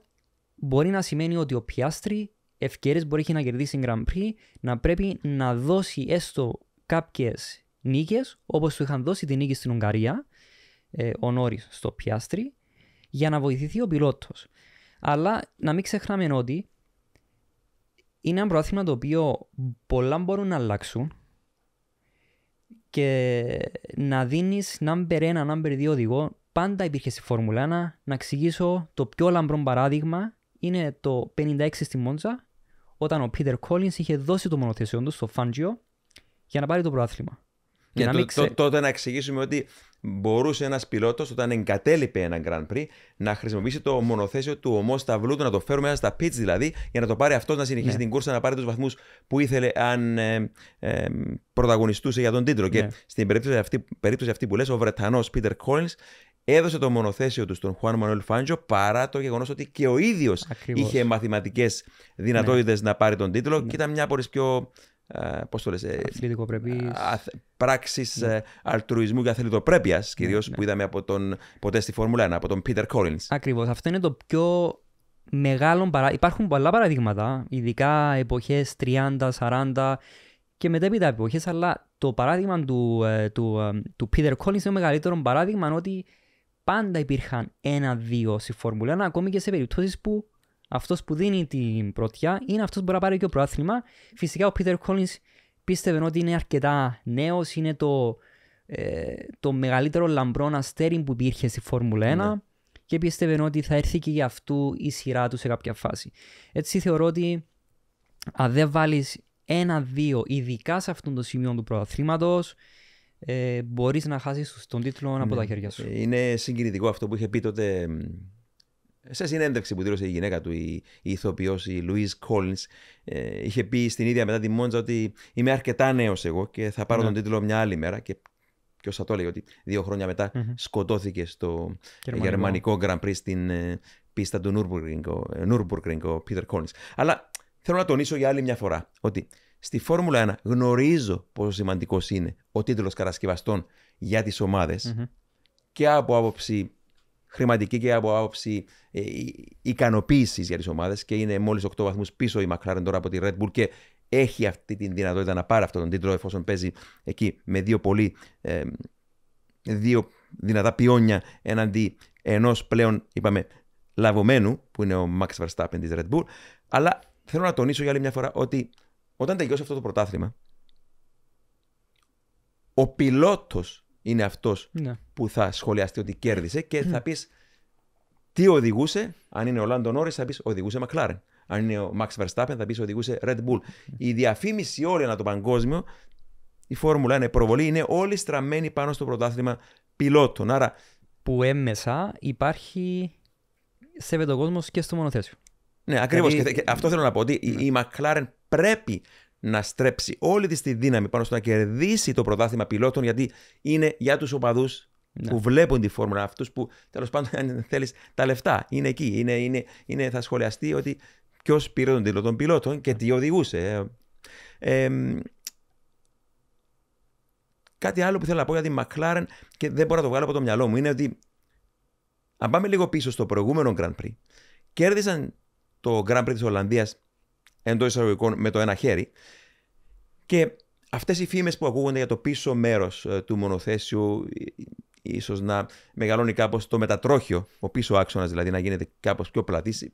μπορεί να σημαίνει ότι ο Πιάστρη ευκαιρίες μπορεί να κερδίσει την Grand Prix, να πρέπει να δώσει έστω κάποιες νίκες, όπως του είχαν δώσει την νίκη στην Ουγγαρία, ε, ο Νόρις στο Πιάστρι, για να βοηθηθεί ο πιλότος. Αλλά να μην ξεχνάμε ότι είναι ένα προάθλημα το οποίο πολλά μπορούν να αλλάξουν και να δίνεις number 1, number 2 οδηγό. Πάντα υπήρχε στη Φόρμουλα 1. Να εξηγήσω το πιο λαμπρό παράδειγμα είναι το 56 στη Μόντζα όταν ο Πίτερ Κόλλινς είχε δώσει το μονοθέσιο του στο Φάντζιο για να πάρει το πρωτάθλημα. Και, να το, ξε... το, τότε να εξηγήσουμε ότι μπορούσε ένας πιλότος όταν εγκατέλειπε ένα Grand Prix να χρησιμοποιήσει το μονοθέσιο του ομός σταυλού του, να το φέρουμε ένα στα πίτς δηλαδή, για να το πάρει αυτός να συνεχίσει ναι. την κούρσα, να πάρει τους βαθμούς που ήθελε αν ε, ε, πρωταγωνιστούσε για τον τίτλο. Και ναι. στην περίπτωση αυτή, περίπτωση αυτή που λες, ο Βρετανός Peter Collins έδωσε το μονοθέσιο του στον Χουάν Μανουέλ Φάντζο παρά το γεγονός ότι και ο ίδιος είχε μαθηματικές δυνατότητες ναι. να πάρει τον τίτλο ναι. και ήταν μια από τις πιο. Ε, Πώς το λες, ε, πράξεις ναι. Ε, αλτρουισμού και αθλητοπρέπειας, ναι, κυρίως ναι. που είδαμε από τον, ποτέ στη Φόρμουλα 1, από τον Πίτερ Κόλλιν. Ακριβώς. Αυτό είναι το πιο μεγάλο παράδειγμα. Υπάρχουν πολλά παραδείγματα, ειδικά εποχές 30, 40 και μετέπειτα εποχές, αλλά το παράδειγμα του, Πίτερ του είναι το μεγαλύτερο παράδειγμα ότι πάντα υπήρχαν ένα-δύο στη Φόρμουλα 1, ακόμη και σε περιπτώσεις που αυτός που δίνει την πρωτιά είναι αυτός που μπορεί να πάρει και το πρόθυμα. Φυσικά ο Πίτερ Κόλλιν πίστευε ότι είναι αρκετά νέος, είναι το, ε, το μεγαλύτερο λαμπρό αστέρι που υπήρχε στη Φόρμουλα 1 ναι. και πίστευε ότι θα έρθει και για αυτού η σειρά του σε κάποια φάση. Έτσι θεωρώ ότι αν δεν βάλεις ένα-δύο, ειδικά σε αυτό το σημείο του πρωταθλήματο, ε, μπορείς να χάσεις τον τίτλο ναι. από τα ναι. χέρια σου. Είναι συγκινητικό αυτό που είχε πει τότε σε συνέντευξη που δήλωσε η γυναίκα του, η, η ηθοποιός, η Λουίζ Κόλλιν, ε, είχε πει στην ίδια μετά τη Μόντζα ότι είμαι αρκετά νέος εγώ και θα πάρω ναι. τον τίτλο μια άλλη μέρα. Και ποιος θα το έλεγε ότι δύο χρόνια μετά σκοτώθηκε στο γερμανικό. γερμανικό Grand Prix στην ε, πίστα του Νούρμπουργκρινγκ ο Πίτερ Κόλλιν. Αλλά θέλω να τονίσω για άλλη μια φορά ότι Στη Φόρμουλα 1 γνωρίζω πόσο σημαντικός είναι ο τίτλος κατασκευαστών για τις ομάδες mm-hmm. και από άποψη χρηματική και από άποψη ε, ικανοποίησης για τις ομάδες. Και είναι μόλις 8 βαθμούς πίσω η McLaren τώρα από τη Red Bull και έχει αυτή τη δυνατότητα να πάρει αυτόν τον τίτλο εφόσον παίζει εκεί με δύο πολύ. Ε, δύο δυνατά πιόνια εναντί ενός πλέον, είπαμε, λαβωμένου, που είναι ο Max Verstappen της Red Bull. Αλλά θέλω να τονίσω για άλλη μια φορά ότι όταν τελειώσει αυτό το πρωτάθλημα, ο πιλότος είναι αυτός ναι. που θα σχολιαστεί ότι κέρδισε και θα ναι. πεις τι οδηγούσε. Αν είναι ο Λάντο Νόρις, θα πεις οδηγούσε Μακλάρεν. Αν είναι ο Max Verstappen, θα πεις οδηγούσε Red Bull. Ναι. Η διαφήμιση όλη ανά το παγκόσμιο, η Φόρμουλα είναι προβολή, είναι όλοι στραμμένοι πάνω στο πρωτάθλημα πιλότων. Άρα... Που έμεσα υπάρχει σέβεται ο κόσμος και στο μονοθέσιο. Ναι, ακριβώς. Δηλαδή- αυτό θέλω να πω. Ότι η ναι. McLaren πρέπει να στρέψει όλη της τη δύναμη πάνω στο να κερδίσει το πρωτάθλημα πιλότων, γιατί είναι για τους οπαδούς ναι. που βλέπουν τη φόρμουλα, αυτούς που τέλος πάντων, αν θέλεις, τα λεφτά είναι εκεί. Είναι, είναι, είναι, θα σχολιαστεί ότι ποιος πήρε τον τίτλο των πιλότων και τι οδηγούσε. Ε, κάτι άλλο που θέλω να πω για τη McLaren και δεν μπορώ να το βγάλω από το μυαλό μου είναι ότι αν πάμε λίγο πίσω στο προηγούμενο Grand Prix, κέρδισαν το Grand Prix της Ολλανδίας εντός εισαγωγικών με το ένα χέρι. Και αυτές οι φήμες που ακούγονται για το πίσω μέρος ε, του μονοθέσιου, ε, ίσως να μεγαλώνει κάπως το μετατρόχιο, ο πίσω άξονας δηλαδή να γίνεται κάπως πιο πλατής.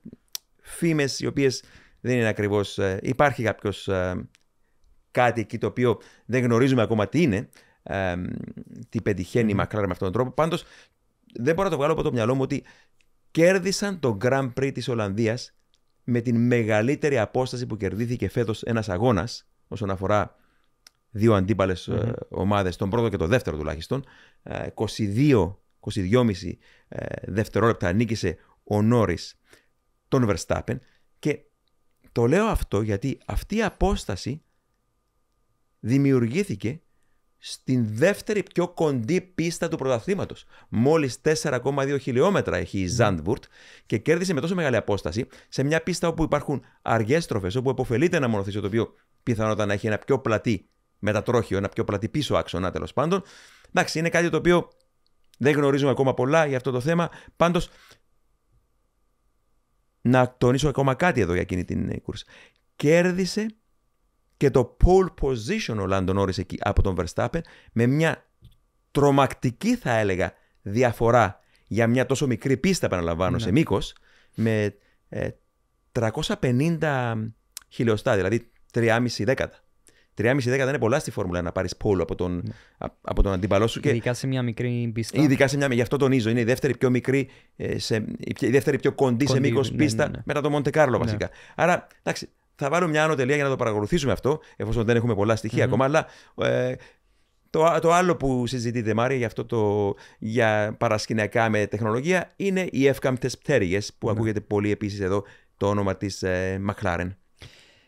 Φήμε οι οποίες δεν είναι ακριβώς. Ε, υπάρχει κάποιος κάτι εκεί το οποίο δεν γνωρίζουμε ακόμα τι είναι, τι πετυχαίνει η Μακλάρα με αυτόν τον τρόπο. Πάντως δεν μπορώ να το βγάλω από το μυαλό μου ότι κέρδισαν το Grand Prix της Ολλανδίας με την μεγαλύτερη απόσταση που κερδίθηκε φέτος ένας αγώνας όσον αφορά δύο αντίπαλες ε, ομάδες, τον πρώτο και τον δεύτερο τουλάχιστον. 22, ε, 22,5 ε, δευτερόλεπτα νίκησε ο Νόρη τον Verstappen. Και το λέω αυτό γιατί αυτή η απόσταση δημιουργήθηκε στην δεύτερη πιο κοντή πίστα του πρωταθλήματος. Μόλις 4,2 χιλιόμετρα έχει η Ζάντβουρτ και κέρδισε με τόσο μεγάλη απόσταση σε μια πίστα όπου υπάρχουν αργές στροφές όπου επωφελείται ένα μονοθήσιο το οποίο πιθανότατα να έχει ένα πιο πλατή μετατρόχιο, ένα πιο πλατή πίσω άξονα τέλος πάντων. Εντάξει, είναι κάτι το οποίο δεν γνωρίζουμε ακόμα πολλά για αυτό το θέμα. Πάντως, να τονίσω ακόμα κάτι εδώ για εκείνη την κούρση. Κέρδισε και το pole position ο Λάντο Όρις εκεί από τον Verstappen με μια τρομακτική θα έλεγα διαφορά για μια τόσο μικρή πίστα επαναλαμβάνω σε ναι. μήκος, με 350 ε, χιλιοστά δηλαδή 3,5 δέκατα. 3,5 δέκατα είναι πολλά στη Φόρμουλα να πάρεις πόλο από τον, ναι. από τον αντίπαλό σου. Και... Ειδικά σε μια μικρή πίστα. Ειδικά σε μια. Γι' αυτό τονίζω. Είναι η δεύτερη πιο μικρή, ε, η δεύτερη πιο κοντή, σε μήκος ναι, πίστα ναι, μετά το Μοντεκάρλο βασικά. Άρα εντάξει, θα βάλω μια ανωτελεία για να το παρακολουθήσουμε αυτό, εφόσον δεν έχουμε πολλά ακόμα. Αλλά ε, το, το άλλο που συζητείτε, Μάρια, για αυτό το για παρασκηνιακά με τεχνολογία είναι οι εύκαμπτε πτέρυγε, που ναι. ακούγεται πολύ επίσης εδώ το όνομα της ε, McLaren.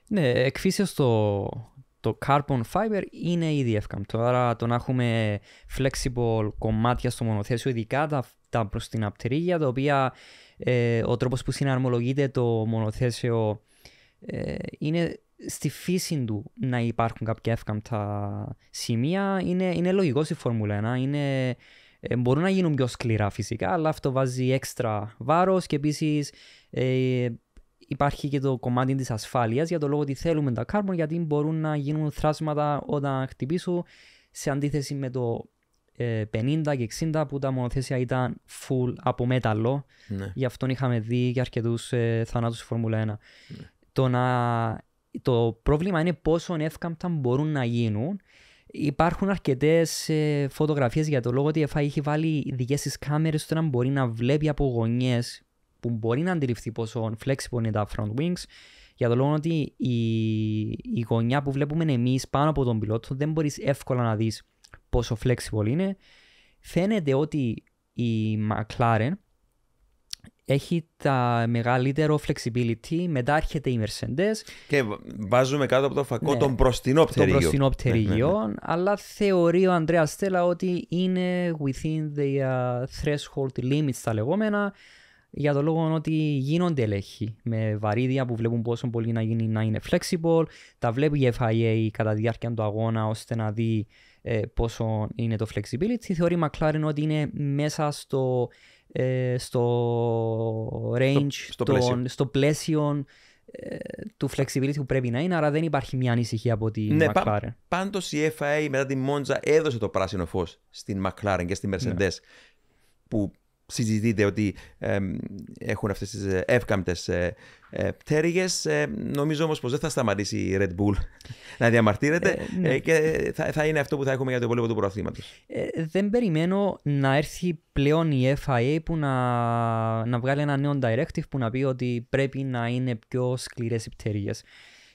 Ναι, εκφύσεως το, το carbon fiber είναι ήδη εύκαμπτο. Άρα το να έχουμε flexible κομμάτια στο μονοθέσιο, ειδικά τα, τα προς την απτερίγια, τα οποία ε, ο τρόπος που συναρμολογείται το μονοθέσιο ε, είναι στη φύση του να υπάρχουν κάποια εύκαμπτα σημεία. Είναι, είναι λογικό στη Φόρμουλα 1. Είναι, ε, μπορούν να γίνουν πιο σκληρά φυσικά, αλλά αυτό βάζει έξτρα βάρος και επίσης ε, υπάρχει και το κομμάτι της ασφάλειας για το λόγο ότι θέλουμε τα κάρμπον, γιατί μπορούν να γίνουν θράσματα όταν χτυπήσουν σε αντίθεση με το 50 ε, και 60 που τα μονοθέσια ήταν full από μέταλλο. Ναι. Γι' αυτόν είχαμε δει και αρκετούς ε, θανάτους στη Φόρμουλα 1. Ναι το, να, το πρόβλημα είναι πόσο εύκαμπτα μπορούν να γίνουν. Υπάρχουν αρκετές ε, φωτογραφίες για το λόγο ότι η ΕΦΑ έχει βάλει ειδικέ της κάμερες ώστε να μπορεί να βλέπει από γωνιές που μπορεί να αντιληφθεί πόσο flexible είναι τα front wings. Για το λόγο ότι η, η γωνιά που βλέπουμε εμείς πάνω από τον πιλότο δεν μπορείς εύκολα να δεις πόσο flexible είναι. Φαίνεται ότι η McLaren έχει τα μεγαλύτερο flexibility, μετά έρχεται η Mercedes. Και βάζουμε κάτω από το φακό ναι, τον Τον ναι, ναι, ναι. αλλά θεωρεί ο Ανδρέας Στέλλα ότι είναι within the uh, threshold limits τα λεγόμενα, για το λόγο ότι γίνονται ελέγχοι με βαρύδια που βλέπουν πόσο πολύ να γίνει να είναι flexible, τα βλέπει η FIA κατά τη διάρκεια του αγώνα ώστε να δει ε, πόσο είναι το flexibility. Θεωρεί η McLaren ότι είναι μέσα στο ε, στο range, στο, στο, πλαίσιο ε, του flexibility που πρέπει να είναι, άρα δεν υπάρχει μια ανησυχία από τη ναι, McLaren. η FIA μετά τη Μόντζα έδωσε το πράσινο φως στην McLaren και στη ναι. Mercedes που συζητείται ότι έχουν αυτές τις ε, εύκαμπτες ε, ε πτέρυγες. Ε, νομίζω όμως πως δεν θα σταματήσει η Red Bull να διαμαρτύρεται ναι. και θα, είναι αυτό που θα έχουμε για το υπόλοιπο του προαθλήματος. δεν περιμένω να έρθει πλέον η FIA που να, να βγάλει ένα νέο directive που να πει ότι πρέπει να είναι πιο σκληρές οι πτέρυγες.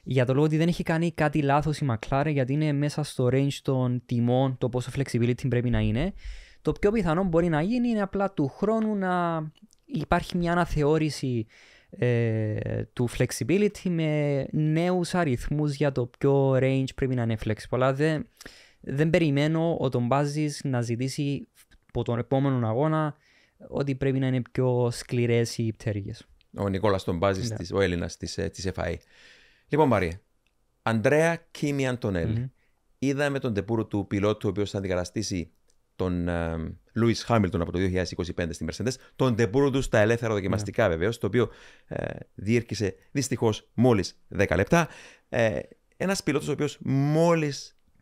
Για το λόγο ότι δεν έχει κάνει κάτι λάθος η McLaren γιατί είναι μέσα στο range των τιμών το πόσο flexibility πρέπει να είναι. Το πιο πιθανό μπορεί να γίνει είναι απλά του χρόνου να υπάρχει μια αναθεώρηση ε, του flexibility με νέους αριθμούς για το ποιο range πρέπει να είναι flexible. Αλλά δεν, περιμένω ο τον να ζητήσει από τον επόμενο αγώνα ότι πρέπει να είναι πιο σκληρές οι πτέρυγες. Ο Νικόλας τον Μπάζης, ναι. ο Έλληνας της, ε, της Λοιπόν Μαρία, Αντρέα Κίμι Είδαμε τον τεπούρο του πιλότου ο οποίος θα αντικαταστήσει τον Λούι ε, Χάμιλτον από το 2025 στη Mercedes, τον τους στα ελεύθερα δοκιμαστικά yeah. Ναι. βεβαίως, το οποίο ε, διήρκησε δυστυχώς μόλις 10 λεπτά. Ε, Ένας πιλότος ο οποίος μόλις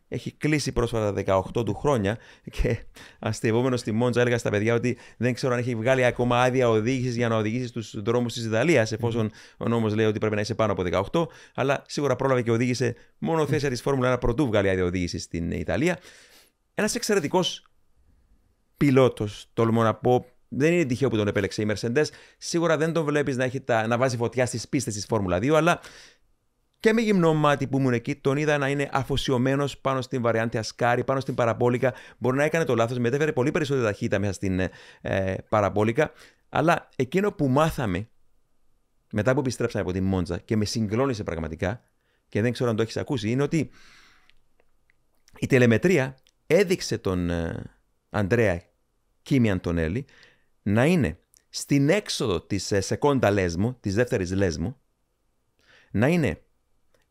έχει κλείσει πρόσφατα 18 του χρόνια και αστευόμενος στη Μόντζα έλεγα στα παιδιά ότι δεν ξέρω αν έχει βγάλει ακόμα άδεια οδήγησης για να οδηγήσει στους δρόμους της Ιταλίας, ναι. εφόσον mm-hmm. ο νόμος λέει ότι πρέπει να είσαι πάνω από 18, αλλά σίγουρα πρόλαβε και οδήγησε μόνο ναι. θέση τη Φόρμουλα 1 πρωτού βγάλει άδεια οδήγησης στην Ιταλία. Ένας εξαιρετικός πιλότος, τολμώ να πω. Δεν είναι τυχαίο που τον επέλεξε η Mercedes. Σίγουρα δεν τον βλέπεις να, τα, να βάζει φωτιά στις πίστες της Φόρμουλα 2, αλλά και με γυμνό μάτι που ήμουν εκεί, τον είδα να είναι αφοσιωμένος πάνω στην βαριάντη Ασκάρη, πάνω στην παραπόλικα. Μπορεί να έκανε το λάθος, μετέφερε πολύ περισσότερη ταχύτητα μέσα στην ε, ε Αλλά εκείνο που μάθαμε μετά που επιστρέψαμε από τη Μόντζα και με συγκλώνησε πραγματικά, και δεν ξέρω αν το έχεις ακούσει, είναι ότι η τηλεμετρια έδειξε τον ε, Αντρέα Κίμι Αντωνέλη, να είναι στην έξοδο της ε, σεκόντα λέσμου, της δεύτερης λέσμου, να είναι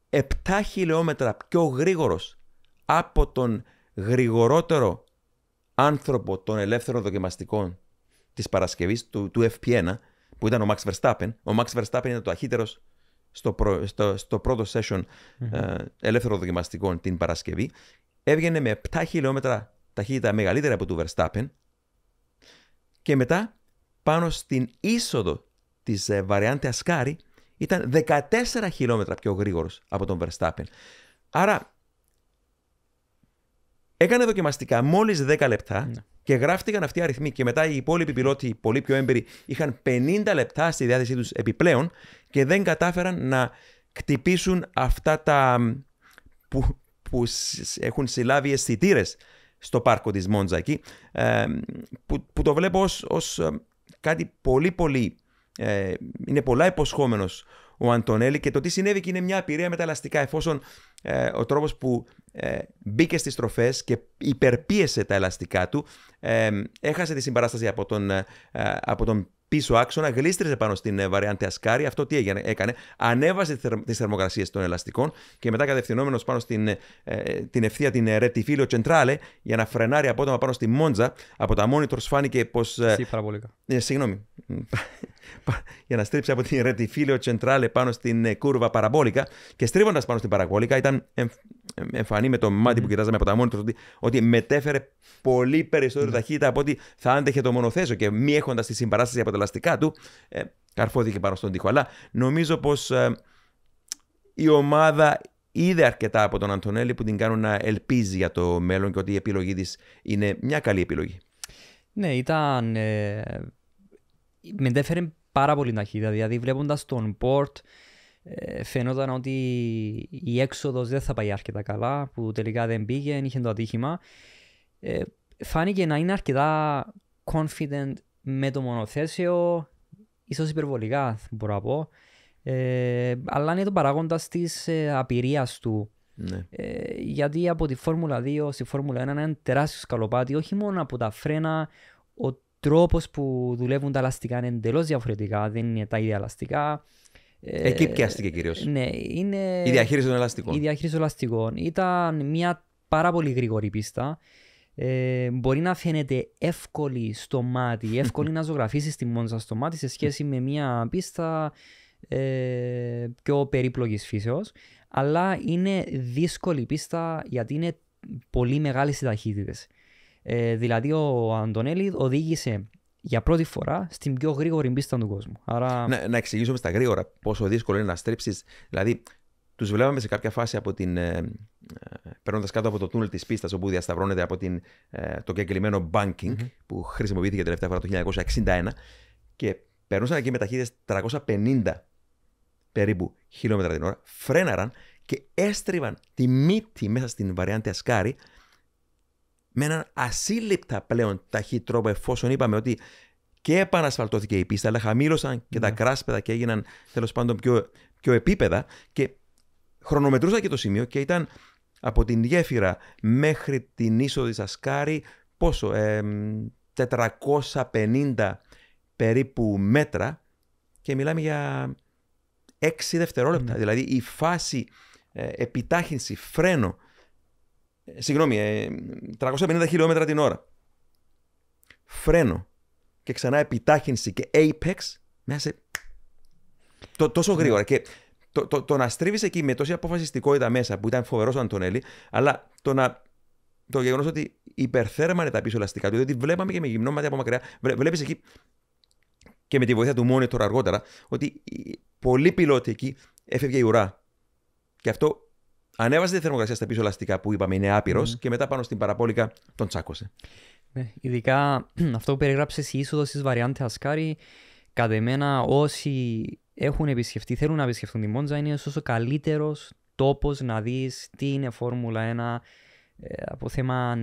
7 χιλιόμετρα πιο γρήγορος από τον γρηγορότερο άνθρωπο των ελεύθερων δοκιμαστικών της Παρασκευής, του, του FP1, που ήταν ο Max Verstappen. Ο Max Verstappen ήταν το ταχύτερος στο, προ, στο, στο πρώτο session mm-hmm. ελεύθερων δοκιμαστικών την Παρασκευή. Έβγαινε με 7 χιλιόμετρα ταχύτητα μεγαλύτερη από του Verstappen και μετά πάνω στην είσοδο της ε, Βαριάντε Ασκάρη ήταν 14 χιλιόμετρα πιο γρήγορος από τον Verstappen. Άρα έκανε δοκιμαστικά μόλις 10 λεπτά ναι. και γράφτηκαν αυτοί οι αριθμοί και μετά οι υπόλοιποι πιλότοι, πολύ πιο έμπειροι, είχαν 50 λεπτά στη διάθεσή τους επιπλέον και δεν κατάφεραν να κτυπήσουν αυτά τα που, που έχουν συλλάβει αισθητήρες στο πάρκο της Μόντζα που, το βλέπω ως, κάτι πολύ πολύ, ε, είναι πολλά υποσχόμενος ο Αντωνέλη και το τι συνέβη και είναι μια απειρία με τα ελαστικά εφόσον ε, ο τρόπος που ε, μπήκε στις τροφές και υπερπίεσε τα ελαστικά του έχασε τη συμπαράσταση από τον, από τον πίσω άξονα, γλίστριζε πάνω στην ε, βαριάντη Ασκάρη. Αυτό τι έγινε, έκανε. Ανέβασε τις θερμοκρασίες των ελαστικών και μετά κατευθυνόμενος πάνω στην ε, ε, την ευθεία την Ρετιφίλιο Τσεντράλε για να φρενάρει απότομα πάνω στη Μόντζα. Από τα μόνιτρο φάνηκε πως. Ε, ε, συγγνώμη. για να στρίψει από την Ρετιφίλιο Τσεντράλε πάνω στην κούρβα παραμπόλικα και στρίβοντας πάνω στην παραμπόλικα ήταν εμφανή με το μάτι που κοιτάζαμε από τα μόνη τους ότι, μετέφερε πολύ περισσότερη mm. Ναι. ταχύτητα από ότι θα άντεχε το μονοθέσιο και μη έχοντας τη συμπαράσταση από τα ελαστικά του, ε, καρφώθηκε πάνω στον τοίχο. Αλλά νομίζω πως ε, η ομάδα είδε αρκετά από τον Αντωνέλη που την κάνουν να ελπίζει για το μέλλον και ότι η επιλογή της είναι μια καλή επιλογή. Ναι, ήταν. Ε, μετέφερε πάρα πολύ ταχύτητα. Δηλαδή, βλέποντας τον Πορτ, ε, φαινόταν ότι η έξοδος δεν θα πάει αρκετά καλά, που τελικά δεν πήγε, είχε το ατύχημα. Ε, φάνηκε να είναι αρκετά confident με το μονοθέσιο, ίσως υπερβολικά μπορώ να πω, ε, αλλά είναι το παράγοντας της ε, απειρίας του. Ναι. γιατί από τη Φόρμουλα 2 στη Φόρμουλα 1 είναι ένα τεράστιο σκαλοπάτι, όχι μόνο από τα φρένα, ο τρόπος που δουλεύουν τα λαστικά είναι εντελώς διαφορετικά, δεν είναι τα ίδια λαστικά. Ε, Εκεί πιάστηκε κυρίως. Ναι, Η διαχείριση των ελαστικών. Η διαχείριση των ελαστικών. Ήταν μια πάρα πολύ γρήγορη πίστα. Ε, μπορεί να φαίνεται εύκολη στο μάτι, εύκολη να ζωγραφίσεις τη σας στο μάτι σε σχέση με μια πίστα ε, πιο περίπλοκη φύσεως. Αλλά είναι δύσκολη πίστα γιατί είναι πολύ μεγάλες οι ταχύτητες. δηλαδή, ο Αντωνέλη οδήγησε για πρώτη φορά στην πιο γρήγορη πίστα του κόσμου. Άρα... Να, να εξηγήσουμε στα γρήγορα πόσο δύσκολο είναι να στρίψεις, Δηλαδή, τους βλέπαμε σε κάποια φάση από την. Ε, ε Παίρνοντας κάτω από το τούνελ της πίστας, όπου διασταυρώνεται από την, ε, το κεκλειμένο banking mm-hmm. που χρησιμοποιήθηκε τελευταία φορά το 1961. Και περνούσαν εκεί με ταχύτητε 350 περίπου χιλιόμετρα την ώρα, φρέναραν και έστριβαν τη μύτη μέσα στην βαριάντη Ασκάρη με έναν ασύλληπτα πλέον ταχύ τρόπο, εφόσον είπαμε ότι και επανασφαλτώθηκε η πίστα, αλλά χαμήλωσαν και τα ναι. κράσπεδα και έγιναν τέλος πάντων πιο, πιο επίπεδα. Και χρονομετρούσα και το σημείο και ήταν από την γέφυρα μέχρι την είσοδο της Ασκάρη πόσο, ε, 450 περίπου μέτρα και μιλάμε για 6 δευτερόλεπτα. Ναι. Δηλαδή η φάση ε, επιτάχυνση, φρένο ε, συγγνώμη, 350 ε, χιλιόμετρα την ώρα. Φρένο. Και ξανά επιτάχυνση και apex μέσα σε... Το, τόσο ναι. γρήγορα. Και το, το, να στρίβεις εκεί με τόση αποφασιστικότητα μέσα που ήταν φοβερός ο Αντωνέλη, αλλά το να. Το γεγονός ότι υπερθέρμανε τα πίσω ελαστικά του, διότι βλέπαμε και με γυμνό μάτι από μακριά, βλέπεις εκεί και με τη βοήθεια του τώρα αργότερα, ότι πολλοί πιλότοι εκεί έφευγε η ουρά. Και αυτό Ανέβαζε τη θερμοκρασία στα πίσω ελαστικά που είπαμε είναι άπειρος και μετά πάνω στην παραπόλικα τον τσάκωσε. Ναι, ειδικά αυτό που περιγράψες η είσοδος της βαριάντε Ασκάρη, κατ' εμένα όσοι έχουν επισκεφτεί, θέλουν να επισκεφτούν τη Μόντζα, είναι ίσως ο καλύτερος τόπος να δεις τι είναι Φόρμουλα 1 ε, από θέμα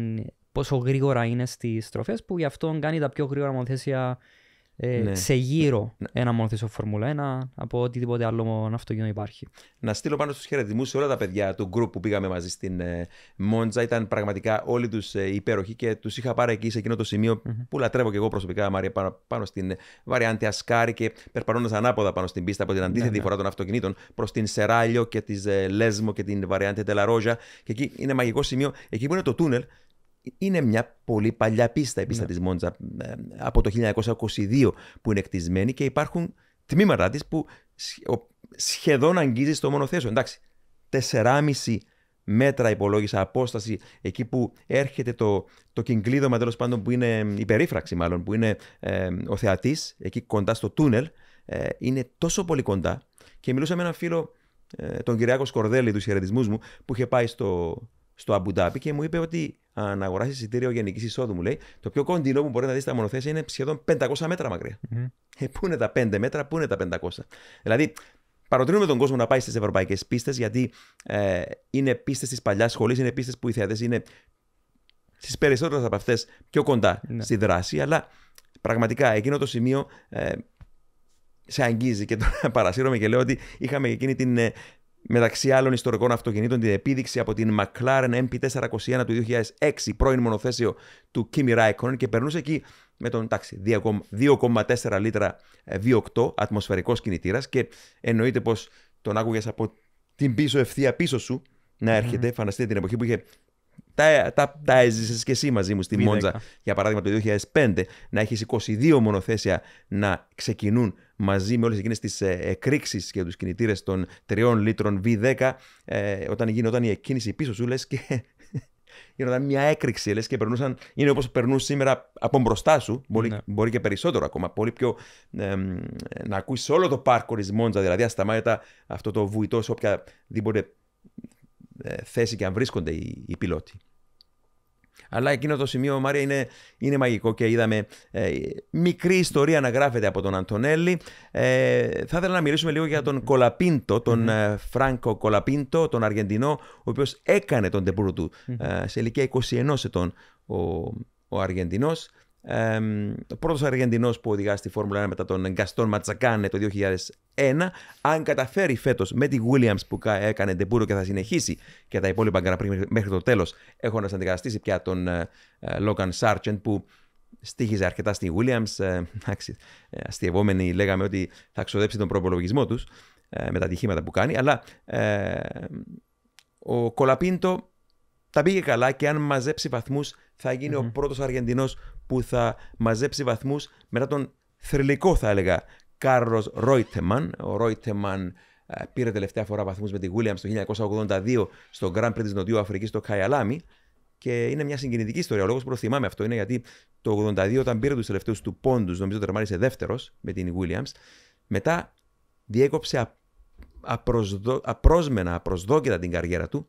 πόσο γρήγορα είναι στις στροφές, που γι' αυτό κάνει τα πιο γρήγορα μονοθέσια ε, ναι. σε γύρω ναι. ένα μονοθέσιο Φόρμουλα 1 από οτιδήποτε άλλο αυτοκίνητο υπάρχει. Να στείλω πάνω στους χαιρετισμού σε όλα τα παιδιά του γκρουπ που πήγαμε μαζί στην ε, Μόντζα. Ήταν πραγματικά όλοι τους ε, υπέροχοι και τους είχα πάρει εκεί σε εκείνο το σημειο mm-hmm. που λατρεύω και εγώ προσωπικά, Μαρία, πάνω, πάνω στην ε, Βαριάντη Ασκάρη και περπανώντα ανάποδα πάνω στην πίστα από την αντίθετη ναι, ναι. φορά των αυτοκινήτων προς την Σεράλιο και της Λέσμο και την Βαριάντη Τελαρόζα. Και εκεί είναι μαγικό σημείο. Εκεί που είναι το τούνελ, είναι μια πολύ παλιά πίστα η πίστα ναι. Μόντζα ε, από το 1922 που είναι εκτισμένη και υπάρχουν τμήματά της που σχεδόν αγγίζει στο μονοθέσιο. Εντάξει, 4,5 μέτρα υπολόγισα απόσταση εκεί που έρχεται το, το κυγκλίδωμα τέλος πάντων που είναι η περίφραξη μάλλον που είναι ε, ο θεατής εκεί κοντά στο τούνελ ε, είναι τόσο πολύ κοντά και μιλούσα με έναν φίλο τον Κυριάκο Σκορδέλη τους χαιρετισμούς μου που είχε πάει στο, στο Αμπουντάπι και μου είπε ότι να αγοράσει εισιτήριο γενικής εισόδου, μου λέει. Το πιο κοντινό που μπορεί να δει στα μονοθέσια είναι σχεδόν 500 μέτρα μακριά. Mm-hmm. Ε, πού είναι τα 5 μέτρα, πού είναι τα 500. Δηλαδή, παροτρύνουμε τον κόσμο να πάει στις ευρωπαϊκές πίστες, γιατί ε, είναι πίστες της παλιάς σχολής, είναι πίστες που οι θεατές είναι στις περισσότερες από αυτές πιο κοντά ναι. στη δράση. Αλλά πραγματικά εκείνο το σημείο ε, σε αγγίζει και τώρα παρασύρωμαι και λέω ότι είχαμε εκείνη την, ε, Μεταξύ άλλων ιστορικών αυτοκινήτων, την επίδειξη από την McLaren MP421 του 2006, πρώην μονοθέσιο του Kimi Räikkönen και περνούσε εκεί με τον 2,4 λίτρα V8 ε, ατμοσφαιρικός κινητήρας και εννοείται πως τον άκουγες από την πίσω ευθεία πίσω σου να έρχεται. Mm. Φανταστείτε την εποχή που είχε τα, τα, τα έζησες και εσύ μαζί μου στη Μόντζα, για παράδειγμα το 2005, να έχεις 22 μονοθέσια να ξεκινούν μαζί με όλες εκείνες τις ε, εκρήξεις και τους κινητήρες των 3 λίτρων V10, ε, όταν γινόταν η εκκίνηση πίσω σου, λες και γινόταν μια έκρηξη, λες και περνούσαν. Είναι όπως περνούν σήμερα από μπροστά σου, μπορεί, ναι. μπορεί και περισσότερο ακόμα. Πολύ πιο. Ε, να ακούσει όλο το πάρκο της Μόντζα, δηλαδή ασταμάτητα αυτό το βουητό σε οποιαδήποτε ε, θέση και αν βρίσκονται οι, οι πιλότοι. Αλλά εκείνο το σημείο, Μάρια, είναι, είναι μαγικό και είδαμε ε, μικρή ιστορία να γράφεται από τον Αντωνέλη. Ε, θα ήθελα να μιλήσουμε λίγο για τον Κολαπίντο, τον mm Φράνκο Κολαπίντο, τον Αργεντινό, ο οποίος έκανε τον τεμπούρο του mm-hmm. σε ηλικία 21 ετών ο, ο Αργεντινός. Ε, ο πρώτος Αργεντινός που οδηγά στη Φόρμουλα 1 μετά τον Γκαστόν Ματσακάνε το 2001. Αν καταφέρει φέτος με τη Williams που έκανε ντεμπούρο και θα συνεχίσει και τα υπόλοιπα γκραπρί μέχρι το τέλος, έχοντας αντικαταστήσει πια τον Λόγκαν ε, Σάρτσεντ που στήχιζε αρκετά στη Williams. Ε, ε, αστειευόμενοι λέγαμε ότι θα ξοδέψει τον προπολογισμό τους ε, με τα ατυχήματα που κάνει. Αλλά ο Κολαπίντο τα πήγε καλά και αν μαζέψει βαθμούς, θα γινει mm-hmm. ο πρώτος Αργεντινός που θα μαζέψει βαθμούς μετά τον θρηλυκό, θα έλεγα, Κάρλος Ρόιτεμαν. Ο Ρόιτεμαν ε, πήρε τελευταία φορά βαθμούς με τη Williams το 1982 στο Grand Prix της Νοτιού Αφρικής στο Καϊαλάμι. Και είναι μια συγκινητική ιστορία. Ο λόγος που προθυμάμαι αυτό είναι γιατί το 1982 όταν πήρε τους τελευταίους του πόντους, νομίζω τερμάρισε δεύτερος με την Williams. Μετά διέκοψε απροσδο... απρόσμενα, απροσδόκητα την καριέρα του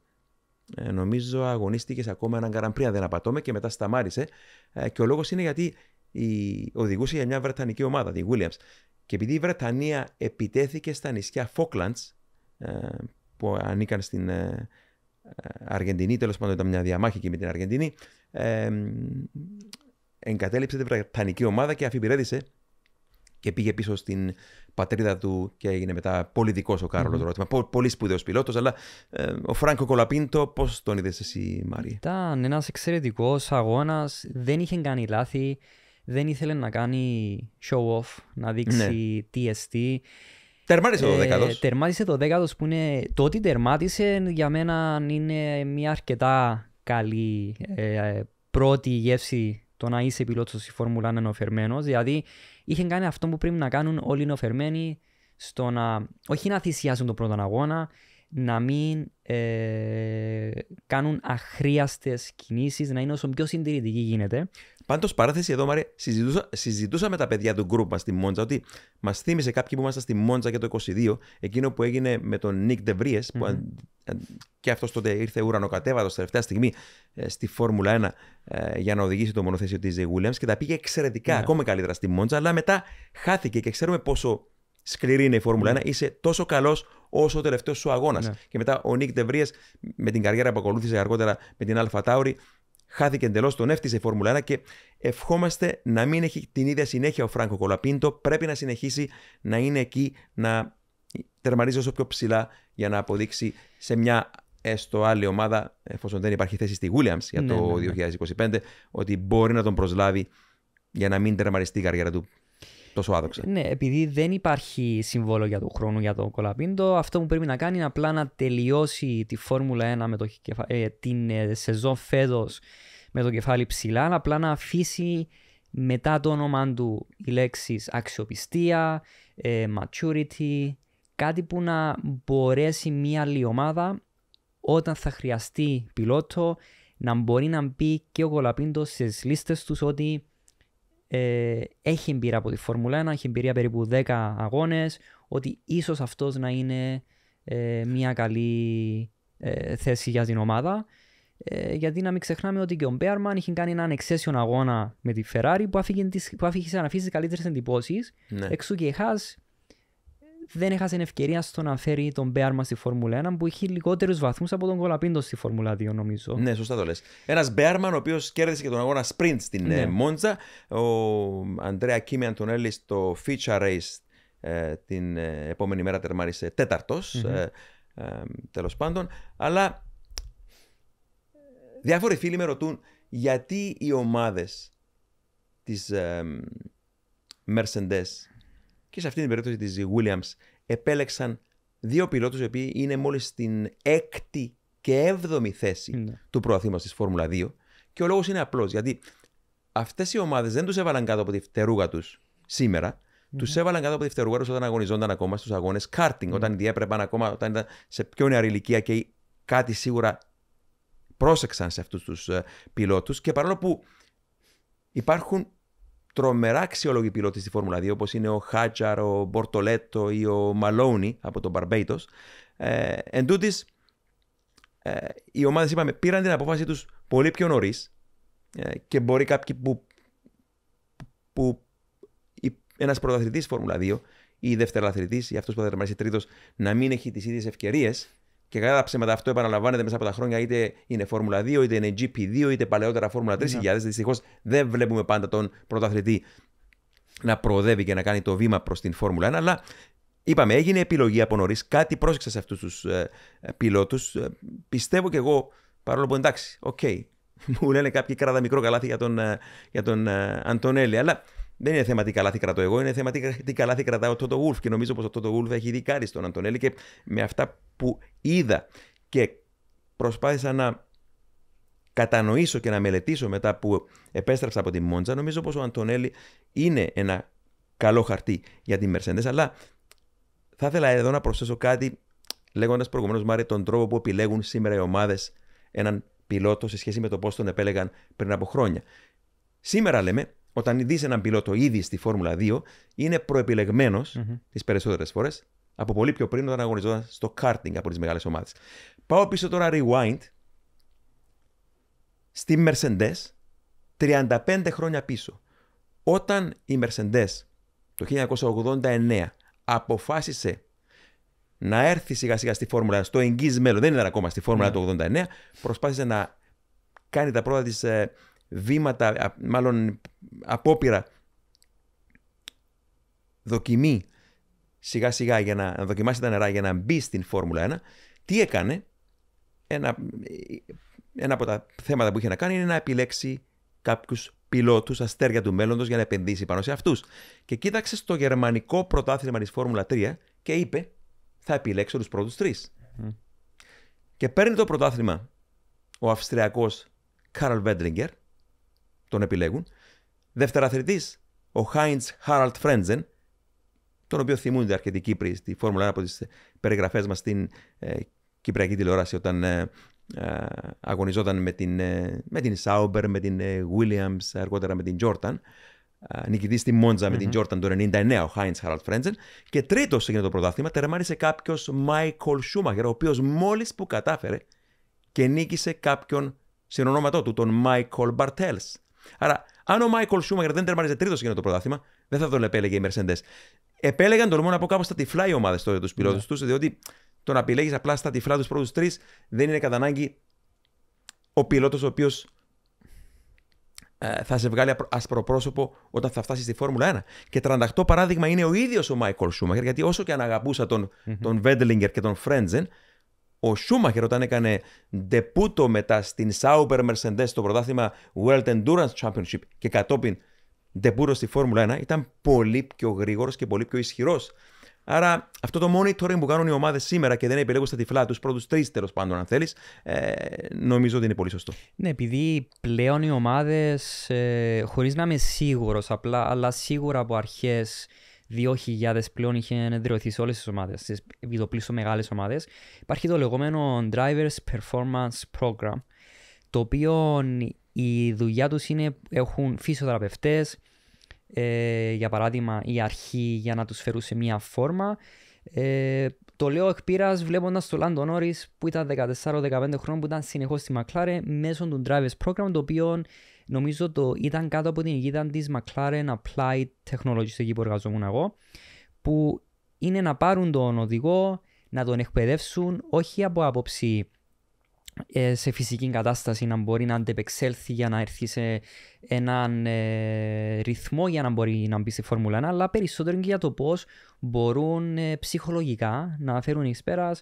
ε, νομίζω αγωνίστηκες ακόμα έναν καραμπρί, δεν απατώμε, και μετά σταμάρισε. Ε, και ο λόγος είναι γιατί η, οδηγούσε για μια Βρετανική ομάδα, τη Williams. Και επειδή η Βρετανία επιτέθηκε στα νησιά Falklands, ε, που ανήκαν στην ε, Αργεντινή, τέλος πάντων ήταν μια διαμάχη και με την Αργεντινή, ε, εγκατέλειψε τη Βρετανική ομάδα και αφιπηρέτησε και πήγε πίσω στην πατρίδα του και έγινε μετά πολιτικό ε, ο Κάρολο mm-hmm. Πολύ σπουδαίος πιλότος, αλλά ο Φράγκο Κολαπίντο, πώς τον είδες εσύ, Μάρι. Ήταν ένας εξαιρετικός αγώνας, δεν είχε κάνει λάθη, δεν ήθελε να κάνει show off, να δείξει ναι. TST. Τερμάτισε το δέκατο. Ε, τερμάτισε το δέκατος που είναι. Το ότι τερμάτισε για μένα είναι μια αρκετά καλή ε, πρώτη γεύση το να είσαι πιλότος στη Φόρμουλα 1 νοφερμένο. Δηλαδή, είχε κάνει αυτό που πρέπει να κάνουν όλοι οι νοφερμένοι στο να. Όχι να θυσιάσουν τον πρώτο αγώνα, να μην ε, κάνουν αχρίαστες κινήσεις, να είναι όσο πιο συντηρητικοί γίνεται. Πάντως, παράθεση εδώ, Μαρέ, συζητούσα, συζητούσα με τα παιδιά του γκρουπ μας στη Μόντζα ότι μας θύμισε κάποιοι που ήμασταν στη Μόντζα και το 22, εκείνο που έγινε με τον Νίκ Ντεβρίε, mm-hmm. που και αυτός τότε ήρθε ουρανοκατέβατος τελευταία στιγμή ε, στη Φόρμουλα 1 ε, για να οδηγήσει το μονοθέσιο της Williams και τα πήγε εξαιρετικά, yeah. Ναι. ακόμα καλύτερα στη Μόντζα, αλλά μετά χάθηκε και ξέρουμε πόσο σκληρή είναι η Φόρμουλα 1. Ναι. Είσαι τόσο καλός όσο ο τελευταίος σου αγώνας. Ναι. Και μετά ο Νίκ Ντεβρίε με την καριέρα που ακολούθησε αργότερα με την Αλφα Τάουρη χάθηκε εντελώς, τον έφτιαξε η Φόρμουλα 1 και ευχόμαστε να μην έχει την ίδια συνέχεια ο Φράγκο Κολαπίντο. Πρέπει να συνεχίσει να είναι εκεί, να τερμαρίζει όσο πιο ψηλά για να αποδείξει σε μια έστω ε, άλλη ομάδα, εφόσον δεν υπάρχει θέση στη Williams για ναι, το 2025, ναι, ναι. ότι μπορεί να τον προσλάβει για να μην τερμαριστεί η καριέρα του τόσο άδοξα. Ναι, επειδή δεν υπάρχει συμβόλο για τον χρόνο για τον Κολαπίντο, αυτό που πρέπει να κάνει είναι απλά να τελειώσει τη Φόρμουλα 1 με το, ε, την ε, σεζόν φέτος με το κεφάλι ψηλά, απλά να αφήσει μετά το όνομα του οι λέξεις αξιοπιστία, ε, maturity, κάτι που να μπορέσει μια άλλη ομάδα όταν θα χρειαστεί πιλότο να μπορεί να μπει και ο Κολαπίντος στις λίστες τους ότι ε, έχει εμπειρία από τη Φόρμουλα 1, έχει εμπειρία περίπου 10 αγώνες ότι ίσως αυτός να είναι ε, μια καλή ε, θέση για την ομάδα. γιατί να μην ξεχνάμε ότι και ο Μπέρμαν είχε κάνει έναν εξαίσιο αγώνα με τη Φεράρι που άφηγε, να αφήσει καλύτερες εντυπώσεις. Ναι. Εξού και η δεν έχασε ευκαιρία στο να φέρει τον Μπέαρμα στη Φόρμουλα 1 που είχε λιγότερους βαθμούς από τον Κολαπίντος στη Φόρμουλα 2, νομίζω. Ναι, σωστά το λες. Ένας Μπέαρμαν ο οποίος κέρδισε και τον αγώνα sprint στην ναι. Ε, Μόντζα. Ο Αντρέα Κίμι Αντωνέλη στο Feature Race ε, την ε, επόμενη μέρα τέταρτο, τέταρτος, πάντων. Αλλά διάφοροι φίλοι με ρωτούν γιατί οι ομάδες της Mercedes και σε αυτή την περίπτωση της Williams επέλεξαν δύο πιλότους οι οποίοι είναι μόλις στην έκτη και έβδομη θέση ναι. του προαθήματος της Φόρμουλα 2 και ο λόγος είναι απλός. γιατί αυτές οι ομάδες δεν τους έβαλαν κάτω από τη φτερούγα τους σημερα ναι. τους Του έβαλαν κάτω από τη φτερούγα τους όταν αγωνιζόταν ακόμα στους αγώνες ναι. όταν διέπρεπαν ακόμα, όταν ήταν σε πιο νεαρή ηλικία και κάτι σίγουρα πρόσεξαν σε αυτούς τους ε, πιλότους. Και παρόλο που υπάρχουν τρομερά αξιόλογοι πιλότοι στη Φόρμουλα 2, όπως είναι ο Χάτσαρ, ο Μπορτολέτο ή ο Μαλόνι από τον Μπαρμπέιτος. Ε, εν τούτης, ε, οι ομάδες είπαμε πήραν την απόφαση τους πολύ πιο νωρίς ε, και μπορεί κάποιοι που, που ένας πρωταθλητής Φόρμουλα 2 ή δευτεροαθλητή ή αυτός που θα τερματίσει τρίτος να μην έχει τις ίδιες ευκαιρίες. Και κατά τα ψέματα αυτό επαναλαμβάνεται μέσα από τα χρόνια, είτε είναι Φόρμουλα 2, είτε είναι GP2, είτε παλαιότερα Φόρμουλα 3000. Yeah. Δυστυχώς δεν βλέπουμε πάντα τον πρωταθλητή να προοδεύει και να κάνει το βήμα προς την Φόρμουλα 1. Αλλά είπαμε, έγινε επιλογή από νωρίς. Κάτι πρόσεξα σε αυτούς τους ε, ε, πιλότους. Ε, πιστεύω και εγώ, παρόλο που εντάξει, οκ, okay, μου λένε κάποιοι κράτα μικρό καλάθι για τον, για τον Αντωνέλη. Αλλά δεν είναι θέμα τι καλά θα κρατώ εγώ, είναι θέμα τι καλά θα κρατάω το Γουλφ. Και νομίζω πως ο Τότο Γουλφ έχει κάτι στον Αντωνέλη και με αυτά που είδα και προσπάθησα να κατανοήσω και να μελετήσω μετά που επέστρεψα από τη Μόντζα, νομίζω πως ο Αντωνέλη είναι ένα καλό χαρτί για τη Μερσέντε, Αλλά θα ήθελα εδώ να προσθέσω κάτι λέγοντας προηγουμένως, μάρι τον τρόπο που επιλέγουν σήμερα οι ομάδες έναν πιλότο σε σχέση με το πώς τον επέλεγαν πριν από χρόνια. Σήμερα λέμε όταν δεις έναν πιλότο ήδη στη Φόρμουλα 2, είναι προεπιλεγμένος mm-hmm. τις περισσότερες φορές από πολύ πιο πριν όταν αγωνιζόταν στο karting από τις μεγάλες ομάδες. Πάω πίσω τώρα rewind στη Mercedes 35 χρόνια πίσω. Όταν η Mercedes το 1989 αποφάσισε να έρθει σιγά σιγά στη Φόρμουλα, στο εγγύς μέλλον, δεν ήταν ακόμα στη Φόρμουλα ναι. το 1989, προσπάθησε να κάνει τα πρώτα της. Ε, βήματα, μάλλον απόπειρα δοκιμή σιγά σιγά για να, δοκιμάσει τα νερά για να μπει στην Φόρμουλα 1, τι έκανε, ένα, ένα από τα θέματα που είχε να κάνει είναι να επιλέξει κάποιους πιλότους, αστέρια του μέλλοντος για να επενδύσει πάνω σε αυτούς. Και κοίταξε στο γερμανικό πρωτάθλημα της Φόρμουλα 3 και είπε θα επιλέξω τους πρώτους τρεις. Και παίρνει το πρωτάθλημα ο Αυστριακός Κάρλ Βέντριγκερ τον επιλέγουν. Δευτεραθλητής, ο Χάιντ Χάραλτ Φρέντζεν, τον οποίο θυμούνται αρκετοί Κύπροι στη Φόρμουλα 1 από τις ε, περιγραφές μας στην ε, Κυπριακή τηλεόραση όταν ε, ε, αγωνιζόταν με την, με την Sauber, με την Williams, αργότερα με την Jordan. Νικητής στη μοντζα με την Jordan το 99, ο Χάιντ Χάραλτ Φρέντζεν. Και τρίτος έγινε το πρωτάθλημα, τερμάρισε κάποιος Μάικολ Σούμαχερ, ο οποίος μόλις που κατάφερε και νίκησε κάποιον συνονόματό του, τον Μάικολ Μπαρτέλ. Άρα, αν ο Μάικλ Σούμαγκερ δεν τερμάριζε τρίτο εκείνο το πρωτάθλημα, δεν θα τον επέλεγε η Μερσεντέ. Επέλεγαν τολμώ να πω κάπως στα τυφλά οι ομάδες τώρα τους πιλότους yeah. Ναι. τους, διότι το να επιλέγεις απλά στα τυφλά τους πρώτους τρεις δεν είναι κατά ανάγκη ο πιλότος ο οποίος ε, θα σε βγάλει ασπροπρόσωπο όταν θα φτάσεις στη Φόρμουλα 1. Και 38 παράδειγμα είναι ο ίδιος ο Μάικλ Σούμαγκερ, γιατί όσο και αν αγαπούσα τον, mm-hmm. τον Βέντελιγκερ και τον Φρέντζεν, ο Σούμαχερ όταν έκανε ντεπούτο μετά στην Sauber Mercedes στο πρωτάθλημα World Endurance Championship και κατόπιν ντεπούτο στη Φόρμουλα 1 ήταν πολύ πιο γρήγορος και πολύ πιο ισχυρός. Άρα αυτό το monitoring που κάνουν οι ομάδες σήμερα και δεν επιλέγουν στα τυφλά τους πρώτους τρεις τέλος πάντων, αν θέλεις, ε, νομίζω ότι είναι πολύ σωστό. Ναι, επειδή πλέον οι ομάδες, ε, χωρίς να είμαι σίγουρος απλά, αλλά σίγουρα από αρχές 2.000 πλέον είχε εδραιωθεί σε όλες τις ομάδες, στις επιτοπλίστων μεγάλες ομάδες. Υπάρχει το λεγόμενο Drivers Performance Program, το οποίο η δουλειά τους είναι έχουν φυσιοθεραπευτές, ε, για παράδειγμα, η αρχή για να τους φέρουν σε μια φόρμα. Ε, το λέω εκ πείρας βλέποντας το Λάντο Νόρι που ήταν 14-15 χρόνια, που ήταν συνεχώς στη Μακλάρε μέσω του Drivers Program, το οποίο Νομίζω το ήταν κάτω από την ηγίδα της McLaren Applied Technologies, εκεί που εργαζόμουν εγώ, που είναι να πάρουν τον οδηγό, να τον εκπαιδεύσουν, όχι από άποψη ε, σε φυσική κατάσταση να μπορεί να αντεπεξέλθει για να έρθει σε έναν ε, ρυθμό για να μπορεί να μπει στη Φόρμουλα 1, αλλά περισσότερο και για το πώς μπορούν ε, ψυχολογικά να φέρουν εις πέρας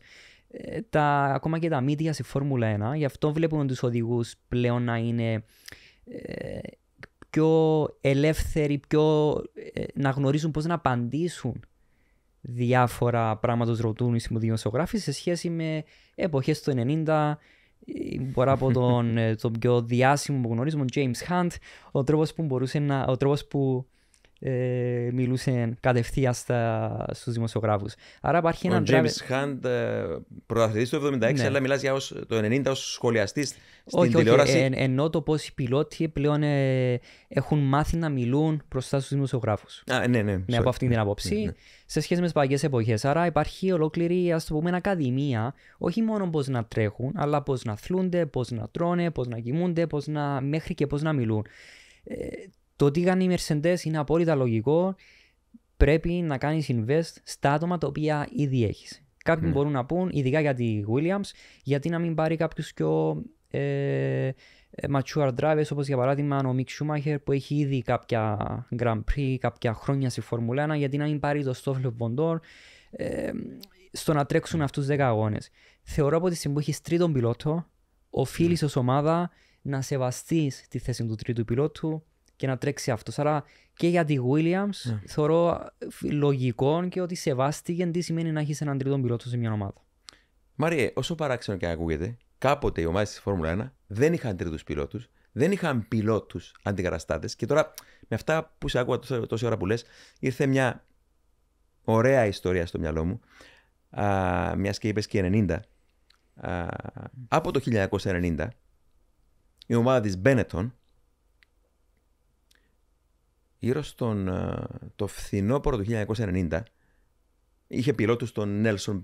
τα, ακόμα και τα μύτια στη Φόρμουλα 1. Γι' αυτό βλέπουμε τους οδηγούς πλέον να είναι πιο ελεύθεροι, πιο ε, να γνωρίζουν πώς να απαντήσουν διάφορα πράγματα τους ρωτούν οι δημοσιογράφοι σε σχέση με εποχές του 90, μπορεί από τον, ε, τον πιο διάσημο που γνωρίζουμε, τον James Hunt, ο τρόπος που μπορούσε να, ο τρόπος που ε, μιλούσε κατευθείαν στους δημοσιογράφους. Άρα υπάρχει ένα. Ο James Hunt, ε, πρωταθλητής του 1976, ναι. αλλά μιλάς για ως, το 1990 ως σχολιαστής στην όχι, τηλεόραση. Όχι, ενώ το πώ οι πιλότοι πλέον ε, έχουν μάθει να μιλούν μπροστά στους δημοσιογράφους. Ναι, ναι, ναι. ναι από αυτή την άποψη. Ναι, ναι. Σε σχέση με τις παλιέ εποχές. Άρα υπάρχει ολόκληρη, ας το πούμε, ακαδημία, όχι μόνο πώς να τρέχουν, αλλά πώς να θλούνται, πώς να τρώνε, πώς να κοιμούνται, πώς να... μέχρι και πώς να μιλούν. Ε, το τι κάνει οι Mercedes είναι απόλυτα λογικό. Πρέπει να κάνεις invest στα άτομα τα οποία ήδη έχεις. Κάποιοι mm. μπορούν να πούν, ειδικά για τη Williams, γιατί να μην πάρει κάποιου πιο ε, mature drivers, όπως για παράδειγμα ο Mick Schumacher που έχει ήδη κάποια Grand Prix, κάποια χρόνια στη Φόρμουλα 1, γιατί να μην πάρει το Stoffel Bondor ε, στο να τρέξουν αυτούς του 10 αγώνες. Θεωρώ από τη στιγμή που έχεις τρίτον πιλότο, οφείλεις mm. Ναι. ως ομάδα να σεβαστείς τη θέση του τρίτου πιλότου, και να τρέξει αυτό. Άρα και για τη Williams yeah. Ναι. θεωρώ ε, λογικό και ότι σεβάστηκε τι σημαίνει να έχεις έναν τρίτο πιλότο σε μια ομάδα. Μάριε, όσο παράξενο και ακούγεται, κάποτε οι ομάδες της Φόρμουλα 1 δεν είχαν τρίτους πιλότους, δεν είχαν πιλότους αντικαταστάτες. Και τώρα με αυτά που σε άκουγα τόση, ώρα που λες, ήρθε μια ωραία ιστορία στο μυαλό μου. Μιας και είπες και 90. από το 1990 η ομάδα της Benetton γύρω στον ε, το φθινόπωρο του 1990 είχε πιλότους τον Νέλσον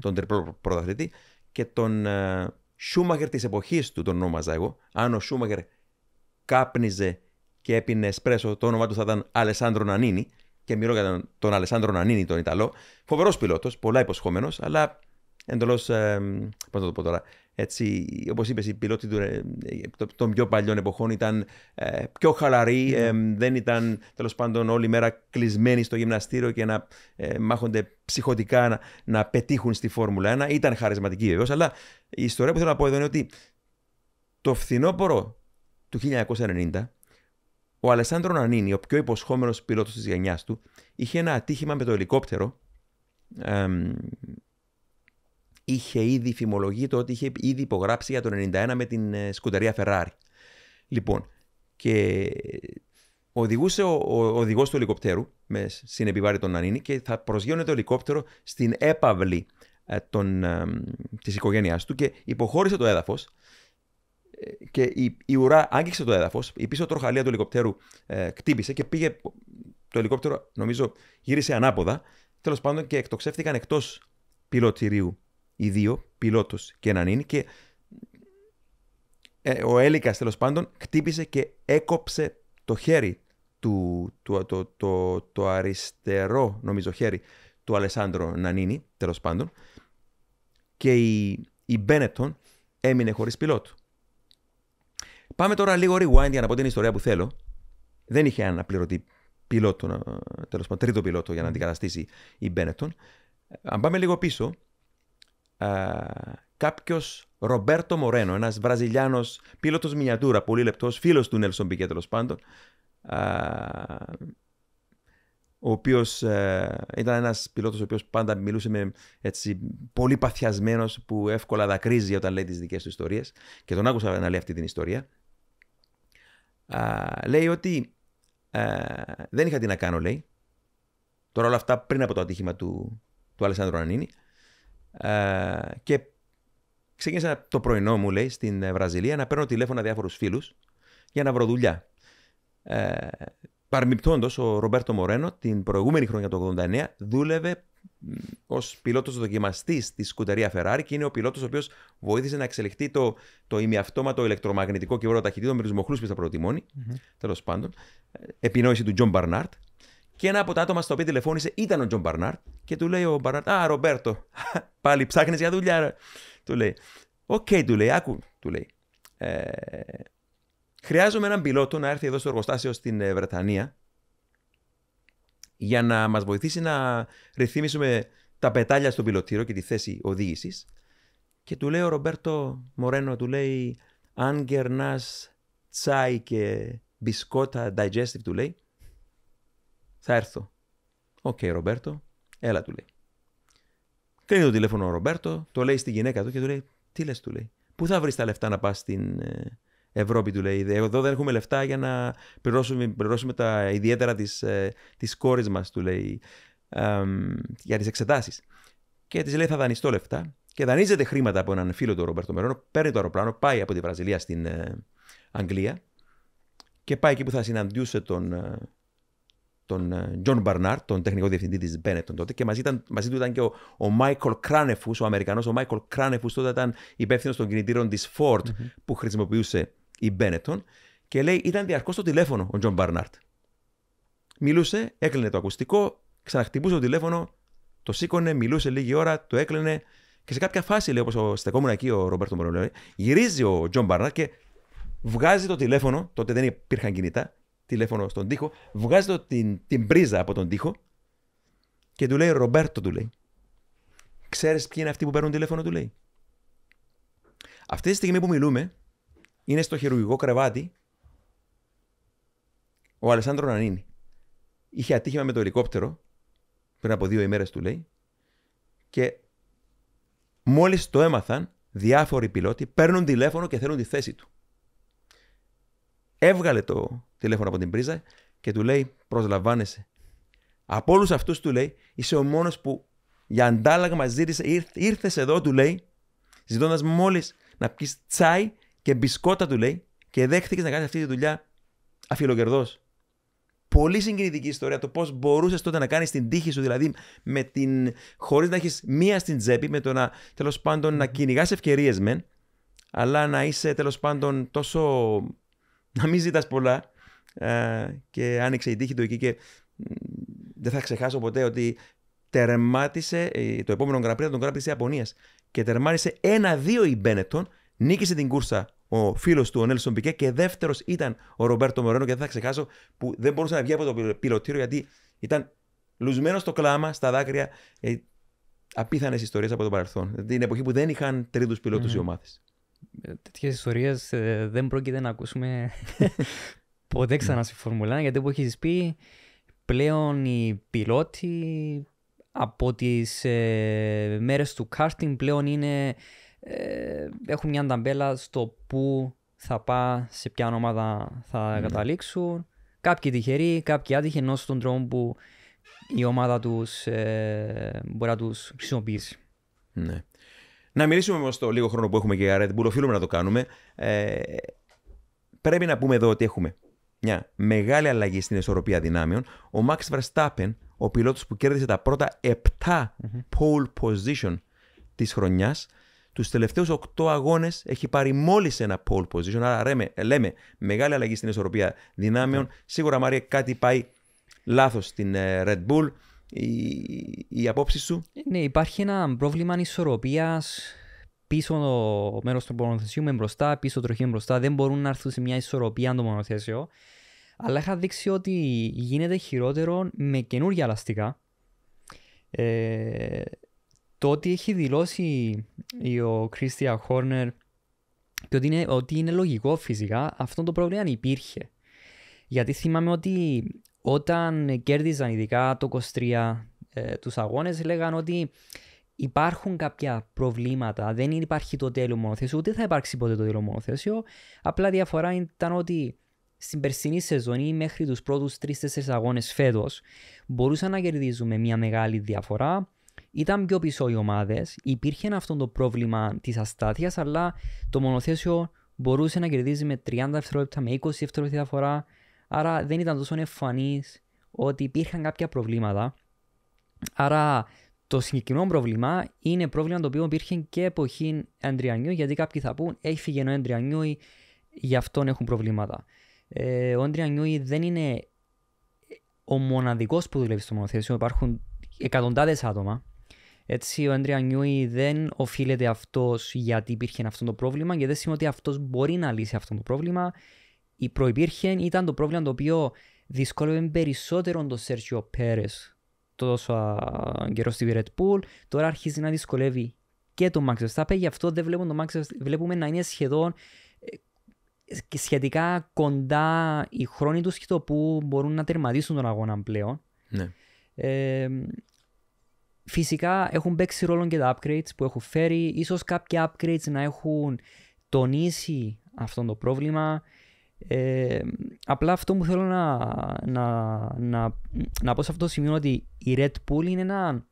τον τριπλό πρωταθλητή και τον ε, Σούμαγερ της εποχής του τον ονόμαζα εγώ. Αν ο Σούμαγερ κάπνιζε και έπινε εσπρέσο, το όνομά του θα ήταν Αλεσάνδρο Νανίνη και μιλώ για τον, τον Αλεσάνδρο Νανίνη, τον Ιταλό. Φοβερός πιλότος, πολλά υποσχόμενος αλλά εντελώς. Πώς να το πω τώρα. Έτσι, όπως είπες, οι πιλότοι του, ε, των πιο παλιών εποχών ήταν ε, πιο χαλαροί, ναι. ε, δεν ήταν τέλος πάντων όλη μέρα κλεισμένοι στο γυμναστήριο και να ε, μάχονται ψυχοτικά να, πετύχουν στη Φόρμουλα 1. Ήταν χαρισματικοί βεβαίως, αλλά η ιστορία που θέλω να πω εδώ είναι ότι το φθινόπωρο του 1990, ο Αλεσάνδρο Νανίνη, ο πιο υποσχόμενος πιλότος της γενιάς του, είχε ένα ατύχημα με το ελικόπτερο είχε ήδη φημολογεί το ότι είχε ήδη υπογράψει για το 91 με την ε, σκουτερία Ferrari. Λοιπόν, και οδηγούσε ο, οδηγός του ελικόπτερου με συνεπιβάρη τον Νανίνη και θα προσγειώνε το ελικόπτερο στην έπαυλη ε, ε, της οικογένειάς του και υποχώρησε το έδαφος. και η, η ουρά άγγιξε το έδαφος. Η πίσω τροχαλία του ελικόπτερου κτύπησε και πήγε. Το ελικόπτερο, νομίζω, γύρισε ανάποδα. Τέλος πάντων και εκτοξεύτηκαν εκτός πιλωτηρίου οι δύο, πιλότος και έναν είναι. Και ε, ο Έλικας τέλος πάντων χτύπησε και έκοψε το χέρι του, το, αριστερό νομίζω χέρι του Αλεσάνδρου Νανίνη τέλος πάντων και η, η Μπένετον έμεινε χωρίς πιλότο. Πάμε τώρα λίγο rewind για να πω την ιστορία που θέλω. Δεν είχε αναπληρωτή πιλότο, τέλος πάντων τρίτο πιλότο για να αντικαταστήσει η Μπένετον. Αν πάμε λίγο πίσω, ε, κάποιος Ρομπέρτο Μορένο, ένας Βραζιλιάνος πίλωτο μινιατούρα, πολύ λεπτός, φίλος του Νέλσον Πικέ τέλος πάντων, ε, ο οποίος ε, ήταν ένας πιλότος ο οποίος πάντα μιλούσε με έτσι πολύ παθιασμένος που εύκολα δακρύζει όταν λέει τις δικές του ιστορίες. Και τον άκουσα να λέει αυτή την ιστορία. λέει ότι δεν είχα τι να κάνω, λέει. Τώρα όλα αυτά πριν από το ατύχημα του, του Αλεσάνδρου Ανίνη. Ε, και ξεκίνησα το πρωινό μου, λέει, στην ε, Βραζιλία να παίρνω τηλέφωνα διάφορους φίλους για να βρω δουλειά. Ε, Παρμηπτόντω, ο Ρομπέρτο Μορένο την προηγούμενη χρονιά του 1989 δούλευε ως πιλότος δοκιμαστής τη σκουτερία Ferrari και είναι ο πιλότος ο οποίος βοήθησε να εξελιχθεί το, το ημιαυτόματο ηλεκτρομαγνητικό κυβερνό ταχυτήτων με τους μοχλούς που από το τιμόνι. Mm-hmm. Τέλος πάντων, ε, επινόηση του Τζον Μπαρνάρτ. Και ένα από τα άτομα στο οποίο τηλεφώνησε ήταν ο Τζον Μπαρνάρτ, και του λέει ο Μπαρνάρτ, Α, Ρομπέρτο, πάλι ψάχνεις για δουλειά. Του λέει, Οκ, του λέει, άκου, του λέει. «Ε, χρειάζομαι έναν πιλότο να έρθει εδώ στο εργοστάσιο στην ε, Βρετανία για να μας βοηθήσει να ρυθμίσουμε τα πετάλια στο πιλωτήριο και τη θέση οδήγησης. Και του λέει ο Ρομπέρτο Μορένο, του λέει, Αν γερνά τσάι και μπισκότα digestive, του λέει, θα έρθω. Οκ, Ρομπέρτο, Έλα, του λέει. Κλείνει το τηλέφωνο ο Ρομπέρτο, το λέει στη γυναίκα του και του λέει: Τι λες, του λέει. Πού θα βρεις τα λεφτά να πας στην ε, Ευρώπη, του λέει. Εδώ δεν έχουμε λεφτά για να πληρώσουμε, πληρώσουμε τα ιδιαίτερα της της ε, κόρης μας, του λέει, για τις εξετάσεις. Και της λέει: Θα δανειστώ λεφτά. Και δανείζεται χρήματα από έναν φίλο του Ρομπέρτο Μερόνο, παίρνει το αεροπλάνο, πάει από τη Βραζιλία στην ε, Αγγλία και πάει εκεί που θα συναντιούσε τον τον Τζον ε, Μπαρνάρ, τον τεχνικό διευθυντή της Μπένετον τότε, και μαζί, ήταν, μαζί του ήταν και ο Μάικλ Κράνεφου, ο Αμερικανός. Ο Μάικλ Κράνεφου τότε ήταν υπεύθυνος των κινητήρων της Ford mm-hmm. που χρησιμοποιούσε η Μπένετον. Και λέει, ήταν διαρκώς στο τηλέφωνο ο Τζον Μπαρνάρτ. Μιλούσε, έκλεινε το ακουστικό, ξαναχτυπούσε το τηλέφωνο, το σήκωνε, μιλούσε λίγη ώρα, το έκλεινε. Και σε κάποια φάση, λέει, όπως στεκόμουν εκεί ο Ρομπέρτο Μωρολέο, γυρίζει ο Τζον Μπαρνάρτ και βγάζει το τηλέφωνο, τότε δεν υπήρχαν κινητά, τηλέφωνο στον τοίχο, βγάζει την, την πρίζα από τον τοίχο και του λέει Ρομπέρτο, του λέει. Ξέρεις ποιοι είναι αυτοί που παίρνουν τηλέφωνο, του λέει. Αυτή τη στιγμή που μιλούμε, είναι στο χειρουργικό κρεβάτι ο Αλεσάνδρο Νανίνη. Είχε ατύχημα με το ελικόπτερο πριν από δύο ημέρες, του λέει. Και μόλις το έμαθαν, διάφοροι πιλότοι παίρνουν τηλέφωνο και θέλουν τη θέση του. Έβγαλε το τηλέφωνο από την πρίζα και του λέει: Προσλαμβάνεσαι. Από όλους αυτούς του λέει: Είσαι ο μόνος που για αντάλλαγμα ζήτησε, ήρθες εδώ, του λέει, ζητώντας μόλις να πει τσάι και μπισκότα, του λέει, και δέχτηκες να κάνεις αυτή τη δουλειά αφιλοκερδό. Πολύ συγκινητική ιστορία το πώς μπορούσες τότε να κάνεις την τύχη σου, δηλαδή με την... χωρίς να έχεις μία στην τσέπη, με το να τέλος πάντων να κυνηγάς ευκαιρίες μεν, αλλά να είσαι τέλος πάντων τόσο. να μην ζητάς πολλά, ε, και άνοιξε η τύχη του εκεί και δεν θα ξεχάσω ποτέ ότι τερμάτισε, ε, το επόμενο γραπτή τον το της Ιαπωνίας και τερμάτισε ένα-δύο η Μπένετον, νίκησε την κούρσα ο φίλος του, ο Νέλσον Πικέ, και δεύτερος ήταν ο Ρομπέρτο Μωρένο. Και δεν θα ξεχάσω που δεν μπορούσε να βγει από το πιλωτήριο γιατί ήταν λουσμένος στο κλάμα, στα δάκρυα. Ε, Απίθανες ιστορίες από το παρελθόν. Την εποχή που δεν είχαν τρίτους πιλότους mm. οι ομάδε. Τέτοιες ιστορίες ε, δεν πρόκειται να ακούσουμε Ποτέ ξανά στη Φόρμουλα, γιατί που έχεις πει, πλέον οι πιλότοι από τις ε, μέρες του κάρτινγκ πλέον είναι, ε, έχουν μια ταμπέλα στο πού θα πά, σε ποια ομάδα θα mm. καταλήξουν. Κάποιοι τυχεροί, κάποιοι άτυχοι, ενώ στον τρόπο που η ομάδα τους ε, μπορεί να τους χρησιμοποιήσει. Ναι. Να μιλήσουμε όμως το λίγο χρόνο που έχουμε και για Red Bull, οφείλουμε να το κάνουμε. Ε, πρέπει να πούμε εδώ ότι έχουμε μια μεγάλη αλλαγή στην ισορροπία δυνάμεων. Ο Max Verstappen, ο πιλότος που κέρδισε τα πρώτα 7 pole position της χρονιάς, τους τελευταίους 8 αγώνες έχει πάρει μόλις ένα pole position. Άρα λέμε, λέμε μεγάλη αλλαγή στην ισορροπία ναι. Σίγουρα, Μαρία, κάτι πάει λάθος στην ε, Red Bull. Η, η απόψη σου. Ε, ναι, υπάρχει ένα πρόβλημα ανισορροπίας πίσω το μέρος του μονοθεσιού με μπροστά, πίσω τροχή με μπροστά. Δεν μπορούν να έρθουν σε μια ισορροπία το μονοθέσιο. Αλλά είχα δείξει ότι γίνεται χειρότερο με καινούργια ελαστικά. Ε, το ότι έχει δηλώσει ο Κρίστια Χόρνερ και ότι είναι, λογικό φυσικά, αυτό το πρόβλημα υπήρχε. Γιατί θυμάμαι ότι όταν κέρδιζαν ειδικά το 23 ε, τους αγώνες ότι υπάρχουν κάποια προβλήματα, δεν υπάρχει το τέλειο μονοθέσιο, ούτε θα υπάρξει ποτέ το τέλειο μονοθέσιο. Απλά διαφορά ήταν ότι στην περσινή σεζόν ή μέχρι τους πρώτους 3-4 αγώνες φέτος μπορούσαν να κερδίζουμε μια μεγάλη διαφορά. Ήταν πιο πίσω οι ομάδες, υπήρχε αυτό το πρόβλημα της αστάθειας, αλλά το μονοθέσιο μπορούσε να κερδίζει με 30 δευτερόλεπτα, με 20 δευτερόλεπτα διαφορά. Άρα δεν ήταν τόσο εμφανής ότι υπήρχαν κάποια προβλήματα. Άρα το συγκεκριμένο πρόβλημα είναι πρόβλημα το οποίο υπήρχε και εποχή Αντριανιού, γιατί κάποιοι θα πούν έφυγε ο Αντριανιού, γι' αυτόν έχουν προβλήματα. Ε, ο Αντριανιού δεν είναι ο μοναδικός που δουλεύει στο μονοθέσιο, υπάρχουν εκατοντάδες άτομα. Έτσι, ο Αντρια Νιούι δεν οφείλεται αυτός γιατί υπήρχε αυτό το πρόβλημα και δεν σημαίνει ότι αυτός μπορεί να λύσει αυτό το πρόβλημα. Η προπήρχε ήταν το πρόβλημα το οποίο δυσκόλευε περισσότερο τον Σέρτσιο Πέρε τόσο καιρός στη Red Bull. Τώρα αρχίζει να δυσκολεύει και το Max Verstappen. Γι' αυτό δεν βλέπουμε τον Max Βλέπουμε να είναι σχεδόν ε, σχετικά κοντά οι χρόνοι τους και το που μπορούν να τερματίσουν τον αγώνα πλέον. Ναι. φυσικά έχουν παίξει ρόλο και τα upgrades που έχουν φέρει. Ίσως κάποια upgrades να έχουν τονίσει αυτό το πρόβλημα. Ε, απλά αυτό που θέλω να, να, να, να πω σε αυτό το σημείο ότι η Red Bull είναι ένα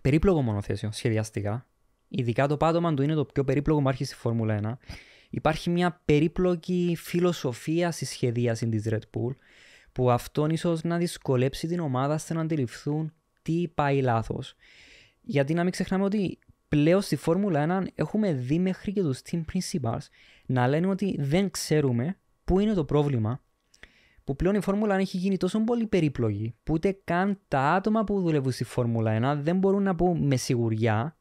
περίπλογο μονοθέσιο σχεδιαστικά. Ειδικά το πάτωμα του είναι το πιο περίπλογο που άρχισε στη Φόρμουλα 1. Υπάρχει μια περίπλοκη φιλοσοφία στη σχεδίαση της Red Bull που αυτόν ίσως να δυσκολέψει την ομάδα στο να αντιληφθούν τι πάει λάθος. Γιατί να μην ξεχνάμε ότι πλέον στη Φόρμουλα 1 έχουμε δει μέχρι και τους team principals να λένε ότι δεν ξέρουμε πού είναι το πρόβλημα που πλέον η Φόρμουλα έχει γίνει τόσο πολύ περίπλογη που ούτε καν τα άτομα που δουλεύουν στη Φόρμουλα 1 δεν μπορούν να πούν με σιγουριά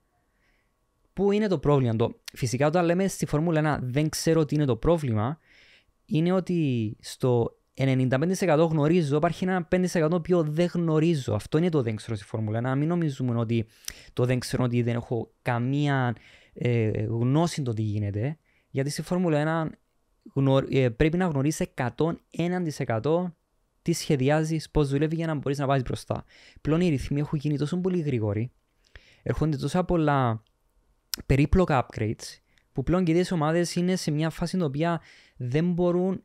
πού είναι το πρόβλημα. φυσικά όταν λέμε στη Φόρμουλα 1 δεν ξέρω τι είναι το πρόβλημα είναι ότι στο 95% γνωρίζω, υπάρχει ένα 5% το οποίο δεν γνωρίζω. Αυτό είναι το δεν ξέρω στη Φόρμουλα. Να μην νομίζουμε ότι το δεν ξέρω ότι δεν έχω καμία ε, γνώση το τι γίνεται. Γιατί στη Φόρμουλα 1 ε, πρέπει να γνωρίσει 101% τι σχεδιάζει, πώς δουλεύει για να μπορείς να βάζεις μπροστά. Πλέον οι ρυθμοί έχουν γίνει τόσο πολύ γρήγοροι, έρχονται τόσα πολλά περίπλοκα upgrades, που πλέον και οι δύο ομάδες είναι σε μια φάση την οποία δεν μπορούν,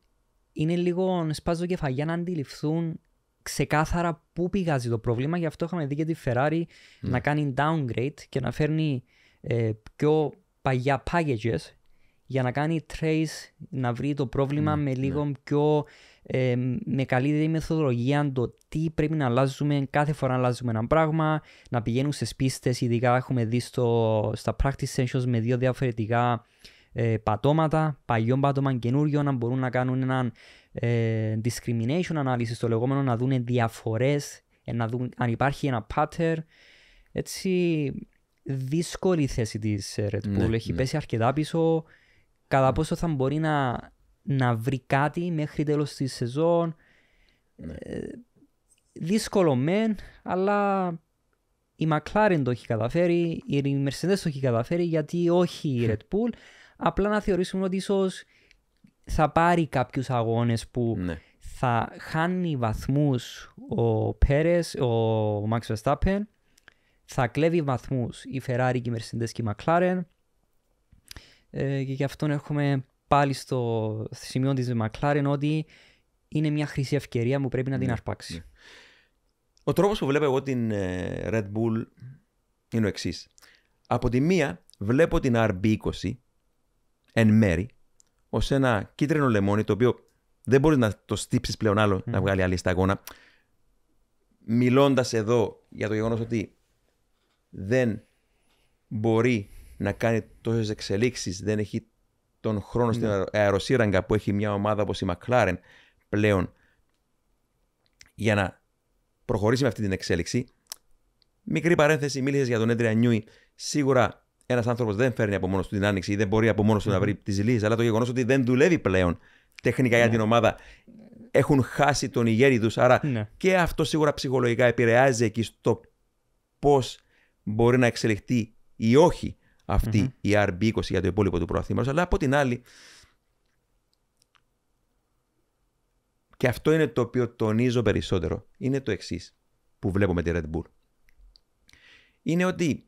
είναι λίγο σπάζο κεφαλιά να αντιληφθούν ξεκάθαρα πού πηγάζει το πρόβλημα. Γι' αυτό είχαμε δει και τη Ferrari ναι. να κάνει downgrade και να φέρνει ε, πιο παγιά packages για να κάνει trace, να βρει το πρόβλημα mm, με ναι. λίγο yeah. πιο ε, με καλύτερη μεθοδολογία το τι πρέπει να αλλάζουμε κάθε φορά να αλλάζουμε ένα πράγμα, να πηγαίνουν στις πίστες, ειδικά έχουμε δει στο, στα practice sessions με δύο διαφορετικά ε, πατώματα, παλιών πατώμα καινούριο, να μπορούν να κάνουν έναν ε, discrimination ανάλυση στο λεγόμενο, να δουν διαφορές, ε, να δουν αν υπάρχει ένα pattern. Έτσι, δύσκολη θέση της Red Bull. Ναι, Έχει πέσει αρκετά πίσω κατά πόσο θα μπορεί να, να βρει κάτι μέχρι τέλος της σεζόν. Ναι. Ε, δύσκολο μεν, αλλά η McLaren το έχει καταφέρει, η Mercedes το έχει καταφέρει, γιατί όχι η Red Bull. Απλά να θεωρήσουμε ότι ίσως θα πάρει κάποιους αγώνες που ναι. θα χάνει βαθμούς ο Πέρες, ο Max θα κλέβει βαθμούς η Ferrari και η Mercedes και η McLaren ε, και γι' αυτό έχουμε πάλι στο σημείο της McLaren ότι είναι μια χρυσή ευκαιρία που πρέπει να την ναι, αρπάξει. Ναι. Ο τρόπος που βλέπω εγώ την ε, Red Bull είναι ο εξής. Από τη μία βλέπω την RB20 εν μέρη ως ένα κίτρινο λεμόνι το οποίο δεν μπορεί να το στύψεις πλέον άλλο να βγάλει άλλη σταγόνα. Μιλώντας εδώ για το γεγονός ότι δεν μπορεί να κάνει τόσες εξελίξεις, δεν έχει τον χρόνο στην ναι. αεροσύραγγα που έχει μια ομάδα όπως η McLaren πλέον για να προχωρήσει με αυτή την εξέλιξη. Μικρή παρένθεση, μίλησες για τον Έντρια Νιούι. Σίγουρα ένας άνθρωπος δεν φέρνει από μόνος του την άνοιξη ή δεν μπορεί από μόνος του να ναι. βρει τις λύσεις, αλλά το γεγονός ότι δεν δουλεύει πλέον τεχνικά για ναι. την ομάδα. Έχουν χάσει τον ηγέρι τους. Άρα και αυτό σίγουρα ψυχολογικά επηρεάζει εκεί στο πώς μπορεί να εξελιχθεί ή όχι αυτη η RB20 για το υπόλοιπο του προαθήματος, αλλά από την άλλη και αυτό είναι το οποίο τονίζω περισσότερο, είναι το εξής που με τη Red Bull. Είναι ότι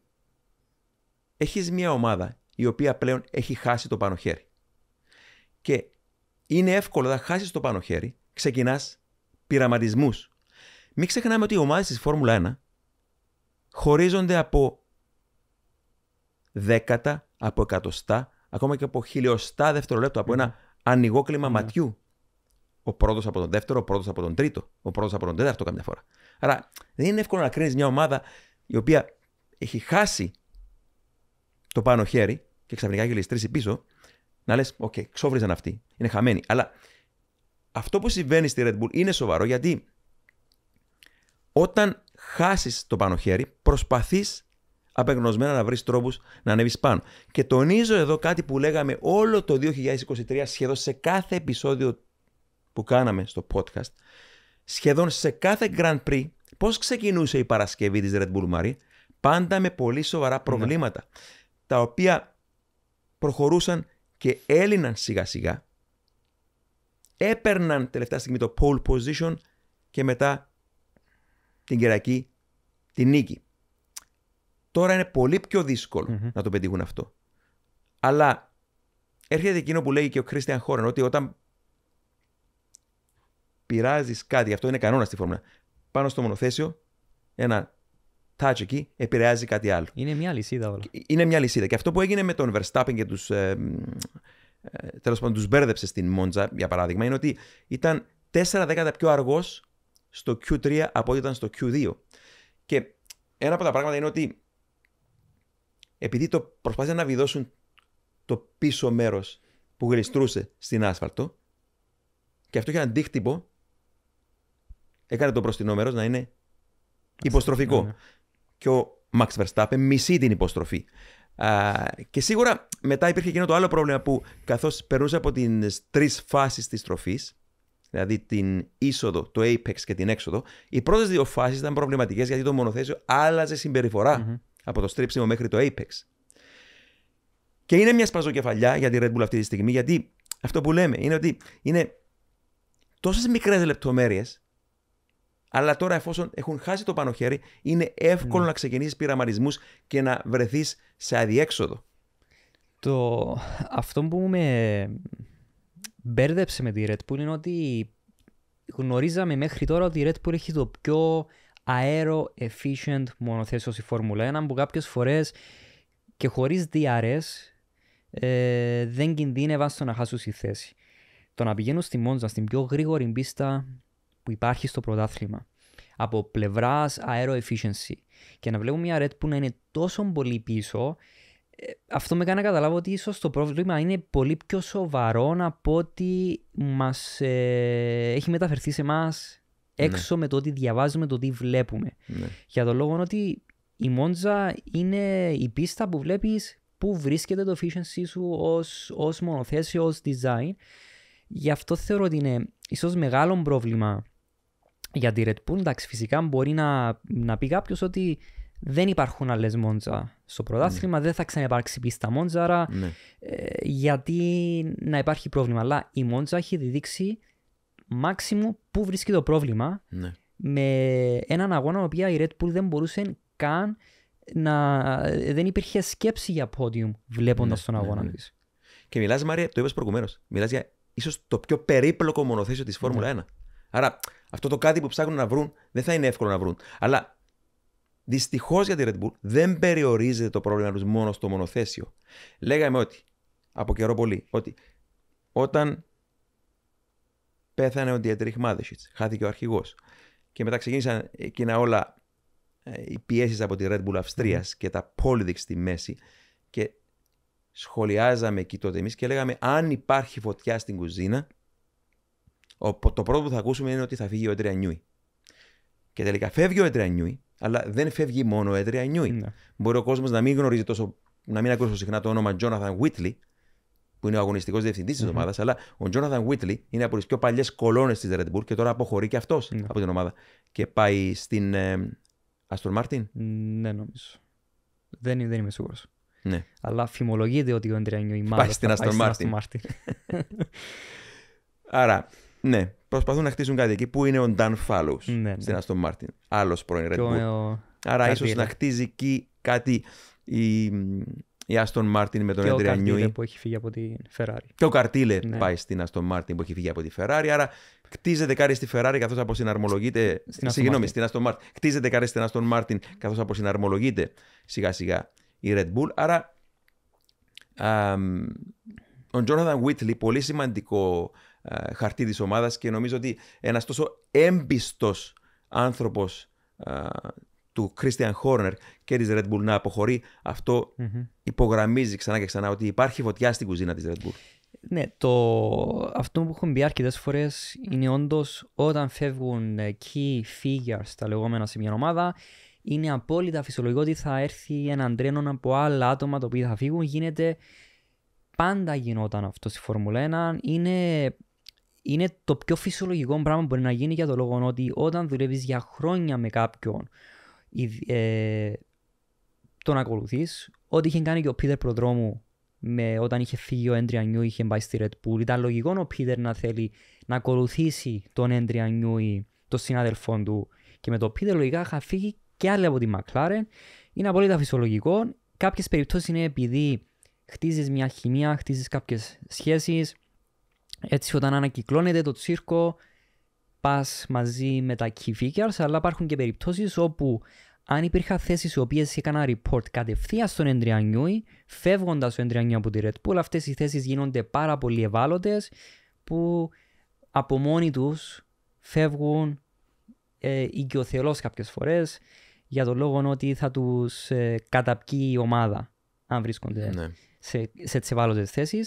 έχεις μια ομάδα η οποία πλέον έχει χάσει το πάνω χέρι. Και είναι εύκολο να χάσεις το πάνω χέρι, ξεκινάς πειραματισμούς. Μην ξεχνάμε ότι οι ομάδες της Φόρμουλα 1 χωρίζονται από δέκατα, από εκατοστά, ακόμα και από χιλιοστά δευτερολέπτου, από ένα ανοιγό κλίμα ναι. ματιού. Ο πρώτος από τον δεύτερο, ο πρώτος από τον τρίτο, ο πρώτος από τον τέταρτο καμιά φορά. Άρα δεν είναι εύκολο να κρίνεις μια ομάδα η οποία έχει χάσει το πάνω χέρι και ξαφνικά γελιστρήσει πίσω, να λες: Οκ, okay, ξόβριζαν αυτοί. Είναι χαμένοι. Αλλά αυτό που συμβαίνει στη Red Bull είναι σοβαρό γιατί όταν χάσεις το πάνω χέρι, προσπαθείς απεγνωσμένα να βρεις τρόπους να ανέβεις πάνω. Και τονίζω εδώ κάτι που λέγαμε όλο το 2023, σχεδόν σε κάθε επεισόδιο που κάναμε στο podcast, σχεδόν σε κάθε Grand Prix, πώς ξεκινούσε η Παρασκευή της Red Bull Marie, πάντα με πολύ σοβαρά ναι. προβλήματα. Τα οποία προχωρούσαν και έλυναν σιγά σιγά. Έπαιρναν τελευταία στιγμή το pole position και μετά την κυριακή, την νίκη. Τώρα είναι πολύ πιο δυσκολο να το πετύχουν αυτό. Αλλά έρχεται εκείνο που λέει και ο Κρίστιαν Χόρεν, ότι όταν πειράζεις κάτι, αυτό είναι κανόνας στη φόρμουλα, πάνω στο μονοθέσιο, ένα touch εκεί επηρεάζει κάτι άλλο. Είναι μια λυσίδα όλα. Είναι μια λυσίδα. Και αυτό που έγινε με τον Verstappen και τους. Ε, ε, πάντων, τους μπέρδεψε στην Μόντζα, για παράδειγμα, είναι ότι ήταν 4 δέκατα πιο αργός στο Q3 από ό,τι ήταν στο Q2. Και ένα από τα πράγματα είναι ότι επειδή το προσπάθησαν να βιδώσουν το πίσω μέρος που γλιστρούσε στην άσφαλτο και αυτό είχε αντίκτυπο έκανε το προστινό μέρος να είναι υποστροφικό. Ναι, ναι. Και ο Max Verstappen μισεί την υποστροφή. και σίγουρα μετά υπήρχε και ένα το άλλο πρόβλημα που καθώς περνούσε από τις τρεις φάσεις της στροφή, δηλαδή την είσοδο, το apex και την έξοδο, οι πρώτες δύο φάσεις ήταν προβληματικές γιατί το μονοθέσιο άλλαζε από το στρίψιμο μέχρι το Apex. Και είναι μια σπαζοκεφαλιά για τη Red Bull αυτή τη στιγμή, γιατί αυτό που λέμε είναι ότι είναι τόσες μικρές λεπτομέρειες, αλλά τώρα εφόσον έχουν χάσει το πάνω χέρι, είναι εύκολο ναι. να ξεκινήσεις πειραματισμούς και να βρεθείς σε αδιέξοδο. Το... Αυτό που με μπέρδεψε με τη Red Bull είναι ότι γνωρίζαμε μέχρι τώρα ότι η Red Bull έχει το πιο αερο efficient μονοθέσιο στη Φόρμουλα 1 που κάποιες φορές και χωρίς DRS ε, δεν κινδύνευαν στο να χάσουν στη θέση. Το να πηγαίνουν στη Μόντζα, στην πιο γρήγορη πίστα που υπάρχει στο πρωτάθλημα από πλευράς aero-efficiency και να βλέπουν μια Red που να είναι τόσο πολύ πίσω ε, αυτό με κάνει να καταλάβω ότι ίσως το πρόβλημα είναι πολύ πιο σοβαρό από ότι μας ε, έχει μεταφερθεί σε εμάς. Ναι. έξω με το ότι διαβάζουμε, το τι βλέπουμε. Ναι. Για τον λόγο ότι η Μόντζα είναι η πίστα που βλέπεις πού βρίσκεται το efficiency σου ως, ως μονοθέσιο, ως design. Γι' αυτό θεωρώ ότι είναι ίσως μεγάλο πρόβλημα για τη Red Bull. Εντάξει, φυσικά μπορεί να, να πει κάποιος ότι δεν υπάρχουν άλλες Μόντζα στο πρωτάθλημα, ναι. δεν θα ξαναυπάρξει πίστα Μόντζα, ναι. ε, γιατί να υπάρχει πρόβλημα. Αλλά η Μόντζα έχει διδείξει μάξιμου πού βρίσκει το πρόβλημα ναι. με έναν αγώνα ο οποίο η Red Bull δεν μπορούσε καν να. δεν υπήρχε σκέψη για πόντιου βλέποντας ναι, τον ναι, αγώνα ναι, της. Και μιλάς, Μάρια, το είπες προηγουμένως. Μιλάς για ίσως το πιο περίπλοκο μονοθέσιο της Φόρμουλα 1. Ναι. Άρα αυτό το κάτι που ψάχνουν να βρουν δεν θα είναι εύκολο να βρουν. Αλλά δυστυχώς για τη Red Bull δεν περιορίζεται το πρόβλημα τους μόνο στο μονοθέσιο. Λέγαμε ότι από καιρό πολύ ότι όταν πέθανε ο Διατρίχ Μάδεσιτς, χάθηκε ο αρχηγός. Και μετά ξεκίνησαν εκείνα όλα ε, οι πιέσεις από τη Red Bull Αυστρίας και τα πόλιδικ στη μέση. Και σχολιάζαμε εκεί τότε εμείς και λέγαμε: Αν υπάρχει φωτιά στην κουζίνα, το πρώτο που θα ακούσουμε είναι ότι θα φύγει ο Έντρια Νιούι. Και τελικά φεύγει ο Έντρια Νιούι, αλλά δεν φεύγει μόνο ο Έντρια Νιούι. Μπορεί ο κόσμος να μην γνωρίζει τόσο, να μην ακούσει συχνά το όνομα Jonathan Whitley, που είναι ο αγωνιστικός διευθυντής της mm-hmm. ομάδας, αλλά ο Τζόναθαν Βίτλι είναι από τις πιο παλιές κολόνες της Red Bull και τώρα αποχωρεί και αυτός mm-hmm. Ναι. από την ομάδα. Και πάει στην. ε, Μάρτιν. Ναι, νομίζω. Δεν, δεν είμαι σίγουρος. Ναι. Αλλά φημολογείται ότι ο Αντριάνιο η Μάρτιν. Πάει στην Αστρο Μάρτιν. Άρα, ναι, προσπαθούν να χτίσουν κάτι εκεί που είναι ο Νταν Φάλο ναι, στην Αστρο Μάρτιν. Άλλος πρώην Red Bull. Ο... Άρα, ίσως να χτίζει εκεί κάτι η η Άστον Μάρτιν με τον Έντρια Νιούι. που έχει φύγει από τη Φεράρι. Και ο Καρτίλε ναι. πάει στην Άστον Μάρτιν που έχει φύγει από τη Φεράρι. Άρα κτίζεται κάρι στη Φεράρι καθώς αποσυναρμολογείται. Συγγνώμη, στην Άστον Μάρτιν. Κτίζεται καρέ στην Άστον Μάρτιν καθώς αποσυναρμολογείται σιγά σιγά η Red Bull. Άρα α, ο Τζόναθαν Βίτλι, πολύ σημαντικό α, χαρτί της ομάδας και νομίζω ότι ένας τόσο έμπιστος άνθρωπος του Christian Horner και της Red Bull να αποχωρεί, αυτό υπογραμμίζει ξανά και ξανά ότι υπάρχει φωτιά στην κουζίνα της Red Bull. Ναι, το... αυτό που έχουν πει αρκετές φορές είναι όντως όταν φεύγουν key figures τα λεγόμενα σε μια ομάδα, είναι απόλυτα φυσιολογικό ότι θα έρθει έναν τρένο από άλλα άτομα τα οποία θα φύγουν. Γίνεται. Πάντα γινόταν αυτό στη Φόρμουλα 1. Είναι είναι το πιο φυσιολογικό πράγμα που μπορεί να γίνει για το λόγο ότι όταν δουλεύεις για χρόνια με κάποιον ε, τον ακολουθείς. Ό,τι είχε κάνει και ο Πίτερ Προδρόμου με, όταν είχε φύγει ο Έντρια Νιού, είχε πάει στη Red Bull. Ήταν λογικό ο Πίτερ να θέλει να ακολουθήσει τον Έντρια Νιού τον συνάδελφό του. Και με τον Πίτερ λογικά είχα φύγει και άλλοι από τη McLaren. Είναι απόλυτα φυσιολογικό. Κάποιες περιπτώσεις είναι επειδή χτίζεις μια χημεία, χτίζεις κάποιες σχέσεις. Έτσι, όταν ανακυκλώνεται το τσίρκο, Πας μαζί με τα key figures, αλλά υπάρχουν και περιπτώσεις όπου αν υπήρχαν θέσεις οι οποίες έκανα report κατευθείαν στον Εντριανιούι, φεύγοντας ο Εντριανιούι από τη Red Bull, αυτές οι θέσεις γίνονται πάρα πολύ ευάλωτες που από μόνοι τους φεύγουν ε, οικειοθελώς κάποιες φορές για το λόγο ότι θα τους ε, η ομάδα αν βρίσκονται ναι σε, τι ευάλωτε θέσει.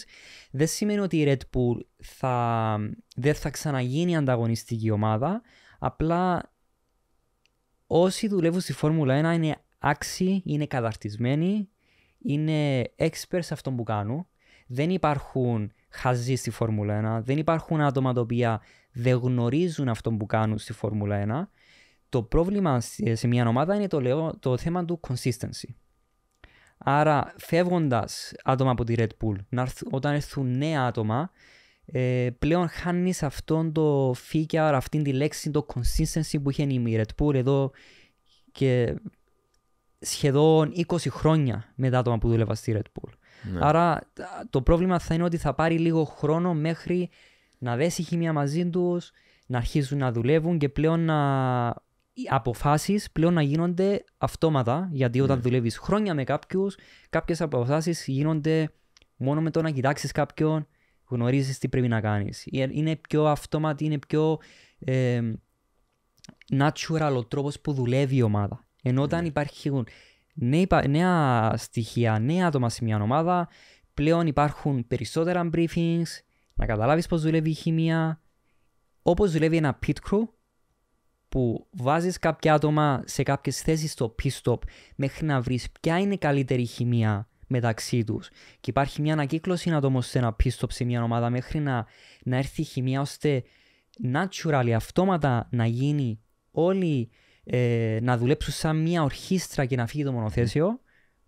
Δεν σημαίνει ότι η Red Bull δεν θα ξαναγίνει ανταγωνιστική ομάδα, απλά όσοι δουλεύουν στη Φόρμουλα 1 είναι άξιοι, είναι καταρτισμένοι, είναι experts σε αυτό που κάνουν. Δεν υπάρχουν χαζοί στη Φόρμουλα 1, δεν υπάρχουν άτομα τα οποία δεν γνωρίζουν αυτό που κάνουν στη Φόρμουλα 1. Το πρόβλημα σε μια ομάδα είναι το, το θέμα του consistency. Άρα, φεύγοντας άτομα από τη Red Bull, όταν έρθουν νέα άτομα, ε, πλέον χάνεις αυτόν το feature, αυτήν τη λέξη, το consistency που είχε η Red Bull εδώ και σχεδόν 20 χρόνια με τα άτομα που δούλευα στη Red Bull. Ναι. Άρα το πρόβλημα θα είναι ότι θα πάρει λίγο χρόνο μέχρι να δέσει η χημία μαζί τους, να αρχίσουν να δουλεύουν και πλέον να οι αποφάσεις πλέον να γίνονται αυτόματα. Γιατί όταν mm. Ναι. δουλεύεις χρόνια με κάποιους, κάποιες αποφάσεις γίνονται μόνο με το να κοιτάξεις κάποιον, γνωρίζεις τι πρέπει να κάνεις. Ε, είναι πιο αυτόματη, είναι πιο ε, natural ο τρόπος που δουλεύει η ομάδα. Ενώ όταν ναι. υπάρχουν νέα, νέα στοιχεία, νέα άτομα σε μια ομάδα, πλέον υπάρχουν περισσότερα briefings, να καταλάβεις πώς δουλεύει η χημεία. Όπως δουλεύει ένα pit crew, που βάζεις κάποια άτομα σε κάποιες θέσεις στο πιστόπ μέχρι να βρεις ποια είναι η καλύτερη χημεία μεταξύ τους και υπάρχει μια ανακύκλωση ατόμων σε ενα πιστόπ σε μια ομάδα μέχρι να, να έρθει η χημεία ώστε naturally, αυτόματα να γίνει όλοι ε, να δουλέψουν σαν μια ορχήστρα και να φύγει το μονοθέσιο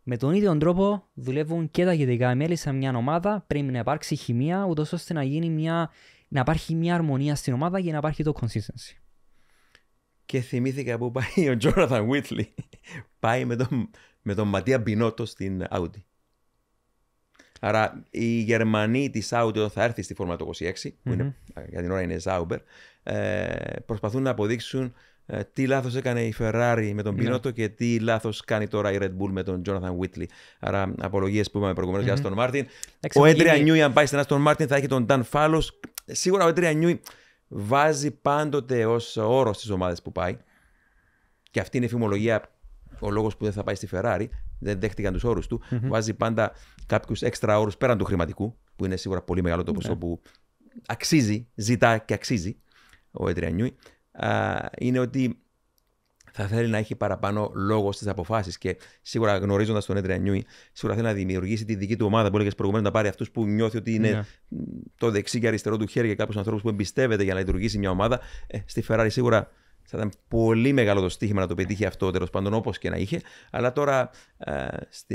με τον ίδιο τρόπο δουλεύουν και τα γενικά μέλη σε μια ομάδα. Πρέπει να υπάρξει χημεία, ούτως ώστε να, γίνει μια, να υπάρχει μια αρμονία στην ομάδα και να υπάρχει το consistency και θυμήθηκα που πάει ο Τζόναθαν Βίτλι. πάει με τον, με τον Ματία Μπινότο στην Audi. Άρα οι Γερμανοί της Audi θα έρθει στη φόρμα το 26, mm-hmm. που είναι, mm-hmm. για την ώρα είναι Ζάουμπερ, ε, προσπαθούν να αποδείξουν ε, τι λάθος έκανε η Ferrari με τον ναι. Μπινότο yeah. και τι λάθος κάνει τώρα η Red Bull με τον Τζόναθαν Whitley. Άρα, απολογίες που είπαμε προηγουμένως mm-hmm. για τον Μάρτιν. Ο Έντρια Νιούι, αν πάει στην Αστόν Μάρτιν θα έχει τον Ντάν Φάλο. Σίγουρα ο Έντρια Νιούι βάζει πάντοτε ως όρος στις ομάδες που πάει. Και αυτή είναι η φημολογία, ο λόγος που δεν θα πάει στη Ferrari, δεν δέχτηκαν τους όρους του. Βάζει πάντα κάποιους έξτρα όρους πέραν του χρηματικού, που είναι σίγουρα πολύ μεγάλο το ποσό ναι. που αξίζει, ζητά και αξίζει ο Νιούι. Είναι ότι θα θέλει να έχει παραπάνω λόγο στις αποφάσεις. Και σίγουρα γνωρίζοντας τον Έντρια Νιούι, σίγουρα θέλει να δημιουργήσει τη δική του ομάδα που και προηγουμένως να πάρει αυτούς που νιώθει ότι είναι ναι. το δεξί και αριστερό του χέρι και κάποιους ανθρώπους που εμπιστεύεται για να λειτουργήσει μια ομάδα. Ε, στη Ferrari σίγουρα θα ήταν πολύ μεγάλο το στοίχημα να το πετύχει αυτό τέλος πάντων όπως και να είχε. Αλλά τώρα, ε,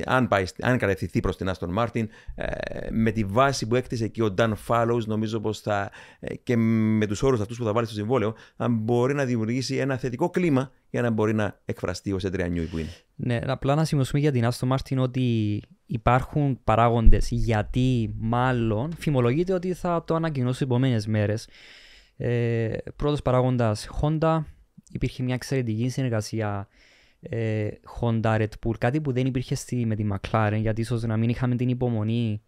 αν, πάει, αν κατευθυνθεί προς την Άστον Μάρτιν, ε, με τη βάση που έκτισε και ο Dan Fallows, νομίζω πως θα ε, και με τους όρους αυτούς που θα βάλει στο συμβόλαιο, θα μπορεί να δημιουργήσει ένα θετικό κλίμα για να μπορεί να εκφραστεί ως νιούι που είναι. Ναι, απλά να σημειώσουμε για την Άστον Μάρτιν ότι υπάρχουν παράγοντες γιατί μάλλον φημολογείται ότι θα το ανακοινώσει επόμενες μέρες. Ε, Πρώτος παράγοντας Honda, υπήρχε μια εξαιρετική συνεργασία ε, Honda Red Bull, κάτι που δεν υπήρχε στη, με τη McLaren, γιατί ίσως να μην είχαμε την υπομονή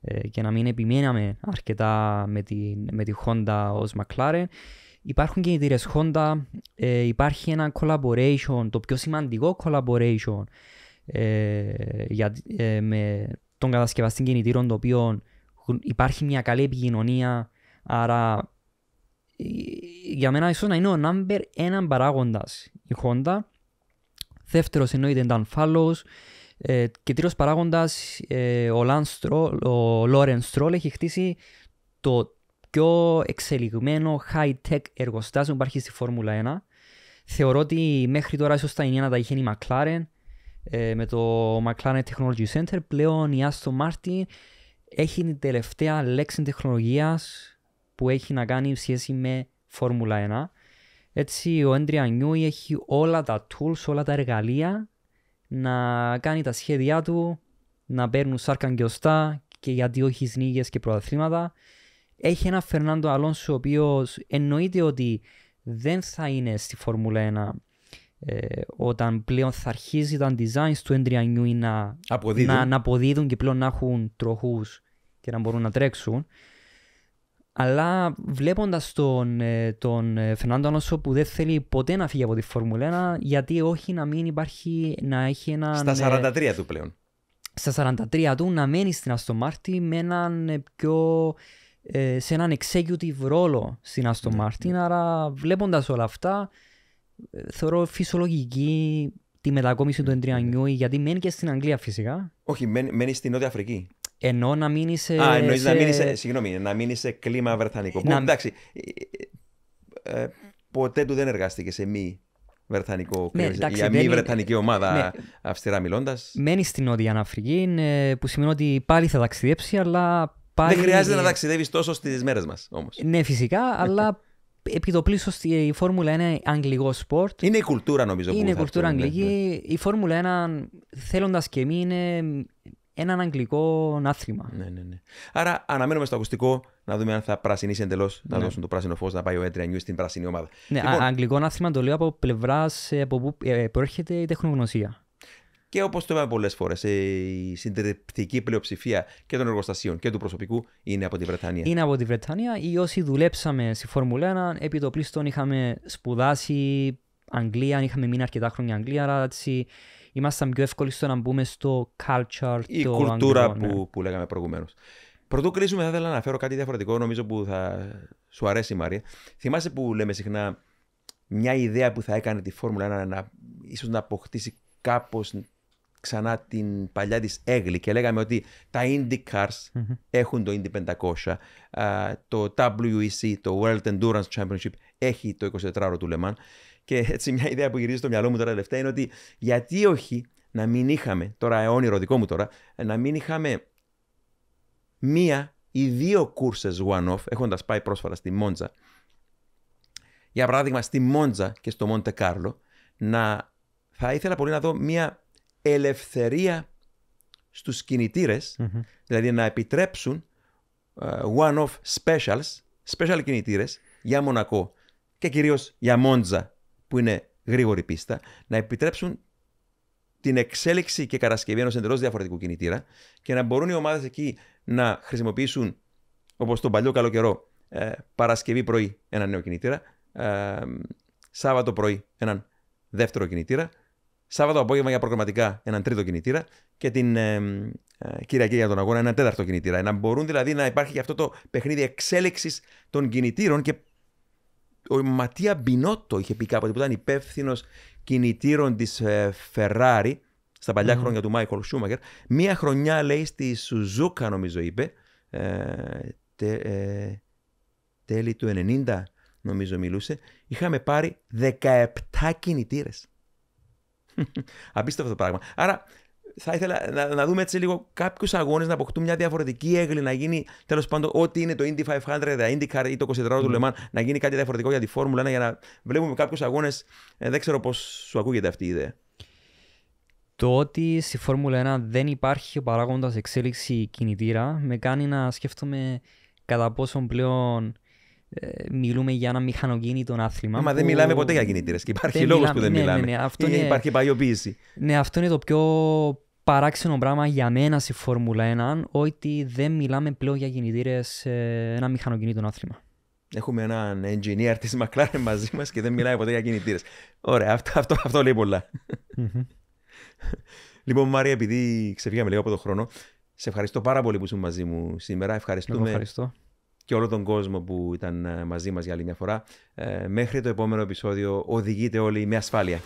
ε, και να μην επιμέναμε αρκετά με τη, με τη Honda ως McLaren. Υπάρχουν κινητήρες Honda, ε, υπάρχει ένα collaboration, το πιο σημαντικό collaboration ε, για, ε, με τον κατασκευαστή κινητήρων, το οποίο υπάρχει μια καλή επικοινωνία, άρα για μένα ίσως να είναι ο number έναν παράγοντας η Honda. Δεύτερος εννοείται Dan Fallows. Ε, και τρίτος παράγοντας ε, ο, Λόρεν Στρόλ έχει χτίσει το πιο εξελιγμένο high-tech εργοστάσιο που υπάρχει στη Φόρμουλα 1. Θεωρώ ότι μέχρι τώρα ίσως τα ενιαία τα είχε η McLaren ε, με το McLaren Technology Center. Πλέον η Aston Martin έχει την τελευταία λέξη τεχνολογίας που έχει να κάνει σχέση με Φόρμουλα 1. Έτσι ο Έντρια Νιούι έχει όλα τα tools, όλα τα εργαλεία να κάνει τα σχέδιά του, να παίρνουν σάρκα και οστά και γιατί όχι σνίγες και προαθλήματα. Έχει ένα Φερνάντο Αλόνσο ο οποίος εννοείται ότι δεν θα είναι στη Φόρμουλα 1 ε, όταν πλέον θα αρχίζει τα designs του Έντρια Νιούι να, να, να αποδίδουν και πλέον να έχουν τροχούς και να μπορούν να τρέξουν. Αλλά βλέποντας τον, ε, τον ε, Φερνάντο Ανώσο που δεν θέλει ποτέ να φύγει από τη Φόρμουλα γιατί όχι να μην υπάρχει, να έχει ένα. Στα 43 ε, του πλέον. Στα 43 του να μένει στην αστομάρτη Μάρτιν με έναν πιο. σε έναν executive ρόλο στην αστομάρτη ναι, μαρτιν Άρα βλέποντας όλα αυτά, θεωρώ φυσιολογική τη μετακόμιση ναι, του Εντριανιού, ναι, γιατί μένει και στην Αγγλία φυσικά. Όχι, μένει, μένει στη Νότια Αφρική. Ενώ να μείνει σε. Α, σε... να Συγγνώμη, να μείνει σε κλίμα βρεθανικό. Να... εντάξει. Ε, ε, ε, ποτέ του δεν εργάστηκες σε μη βρεθανικό κλίμα. Ναι, εντάξει, για μη βρεθανική ομάδα, ναι. αυστηρά μιλώντας. Μένει στην Νότια Αναφρική, που σημαίνει ότι πάλι θα ταξιδέψει, αλλά. Πάλι... Δεν χρειάζεται να ταξιδεύεις τόσο στις μέρες μας όμως. Ναι, φυσικά, αλλά επί το η Φόρμουλα 1 είναι αγγλικό σπορτ. Είναι η κουλτούρα νομίζω. Είναι που η κουλτούρα αγγλική. Ναι, ναι. Η Φόρμουλα 1 θέλοντας και εμεί είναι έναν αγγλικό άθλημα. Ναι, ναι, ναι. Άρα αναμένουμε στο ακουστικό να δούμε αν θα πρασινίσει εντελώς, να ναι. δώσουν το πράσινο φως, να πάει ο Έντρια Νιού στην πράσινη ομάδα. Ναι, λοιπόν, αγγλικό άθλημα το λέω από πλευράς ε, από που ε, προέρχεται η τεχνογνωσία. Και όπως το είπαμε πολλές φορές, ε, η συντριπτική πλειοψηφία και των εργοστασίων και του προσωπικού είναι από τη Βρετανία. Είναι από τη Βρετανία. Οι όσοι δουλέψαμε στη Φόρμουλα 1, επί το πλήστον είχαμε σπουδάσει Αγγλία, είχαμε μείνει αρκετά χρόνια Αγγλία, άρα έτσι Είμαστε πιο εύκολοι στο να μπούμε στο culture Η το κουλτούρα αγγλικό, που, ναι. που λέγαμε προηγουμένως. Πρωτού κλείσουμε, θα ήθελα να αναφέρω κάτι διαφορετικό, νομίζω που θα σου αρέσει, Μαρία. Θυμάσαι που λέμε συχνά μια ιδέα που θα έκανε τη Φόρμουλα 1 να, ίσως να αποκτήσει κάπως ξανά την παλιά της έγκλη και λέγαμε ότι τα Indy Cars mm-hmm. έχουν το Indy 500, το WEC, το World Endurance Championship έχει το 24ωρο του Λεμάν και έτσι μια ιδέα που γυρίζει στο μυαλό μου τώρα τελευταία είναι ότι γιατί όχι να μην είχαμε, τώρα αιώνιο δικό μου τώρα, ε, να μην είχαμε μία ή δύο κούρσες one-off, έχοντας πάει πρόσφατα στη Μόντζα. Για παράδειγμα, στη Μόντζα και στο Μοντε Κάρλο, να θα ήθελα πολύ να δω μία ελευθερία στους κινητηρες δηλαδή να επιτρέψουν ε, one-off specials, special κινητήρες για Μονακό και κυρίως για Μόντζα που είναι γρήγορη πίστα, να επιτρέψουν την εξέλιξη και κατασκευή ενός εντελώς διαφορετικού κινητήρα και να μπορούν οι ομάδες εκεί να χρησιμοποιήσουν, όπως τον παλιό καλό καιρό, ε, Παρασκευή πρωί ένα νέο κινητήρα, ε, Σάββατο πρωί έναν δεύτερο κινητήρα, Σάββατο απόγευμα για προγραμματικά έναν τρίτο κινητήρα και την ε, ε, Κυριακή για τον αγώνα έναν τέταρτο κινητήρα. Να μπορούν δηλαδή να υπάρχει και αυτό το παιχνίδι εξέλιξης των κινητήρων και ο Ματία Μπινότο είχε πει κάποτε που ήταν υπεύθυνος κινητήρων της ε, Ferrari στα παλιά χρόνια του Μάικολ Σούμακερ. Μία χρονιά λέει στη Σουζούκα, νομίζω είπε. Ε, ε, τέλη του 90, νομίζω μιλούσε. Είχαμε πάρει 17 κινητήρες. Απίστευτο το πράγμα. Άρα θα ήθελα να, να δούμε έτσι λίγο κάποιους αγώνες να αποκτούν μια διαφορετική έγκλη, να γίνει τέλος πάντων ό,τι είναι το Indy 500, τα IndyCar ή το 24 mm. του ναι. Λεμάν να γίνει κάτι διαφορετικό για τη Φόρμουλα 1 για να βλέπουμε κάποιους αγώνες. Ε, δεν ξέρω πώς σου ακούγεται αυτή η ιδέα. Το ότι στη Φόρμουλα 1 δεν υπάρχει ο παράγοντας εξέλιξη κινητήρα με κάνει να σκέφτομαι κατά πόσον πλέον ε, μιλούμε για ένα μηχανοκίνητο άθλημα. Μα δεν μιλάμε ποτέ για κινητήρες. Υπάρχει λόγο που δεν ναι, ναι, μιλάμε. Ναι, αυτό ε, είναι... Υπάρχει παγιοποίηση. Ναι, αυτό είναι το πιο παράξενο πράγμα για μένα στη Φόρμουλα 1 ότι δεν μιλάμε πλέον για κινητήρες σε ένα μηχανοκίνητο άθλημα. Έχουμε έναν engineer της McLaren μαζί μας και δεν μιλάει ποτέ για κινητήρες. Ωραία, αυτό, αυτό, αυτό λέει λοιπόν, Μάρια, επειδή ξεφύγαμε λίγο από τον χρόνο, σε ευχαριστώ πάρα πολύ που ήσουν μαζί μου σήμερα. Ευχαριστούμε. ευχαριστώ και όλο τον κόσμο που ήταν μαζί μας για άλλη μια φορά. μέχρι το επόμενο επεισόδιο οδηγείτε όλοι με ασφάλεια.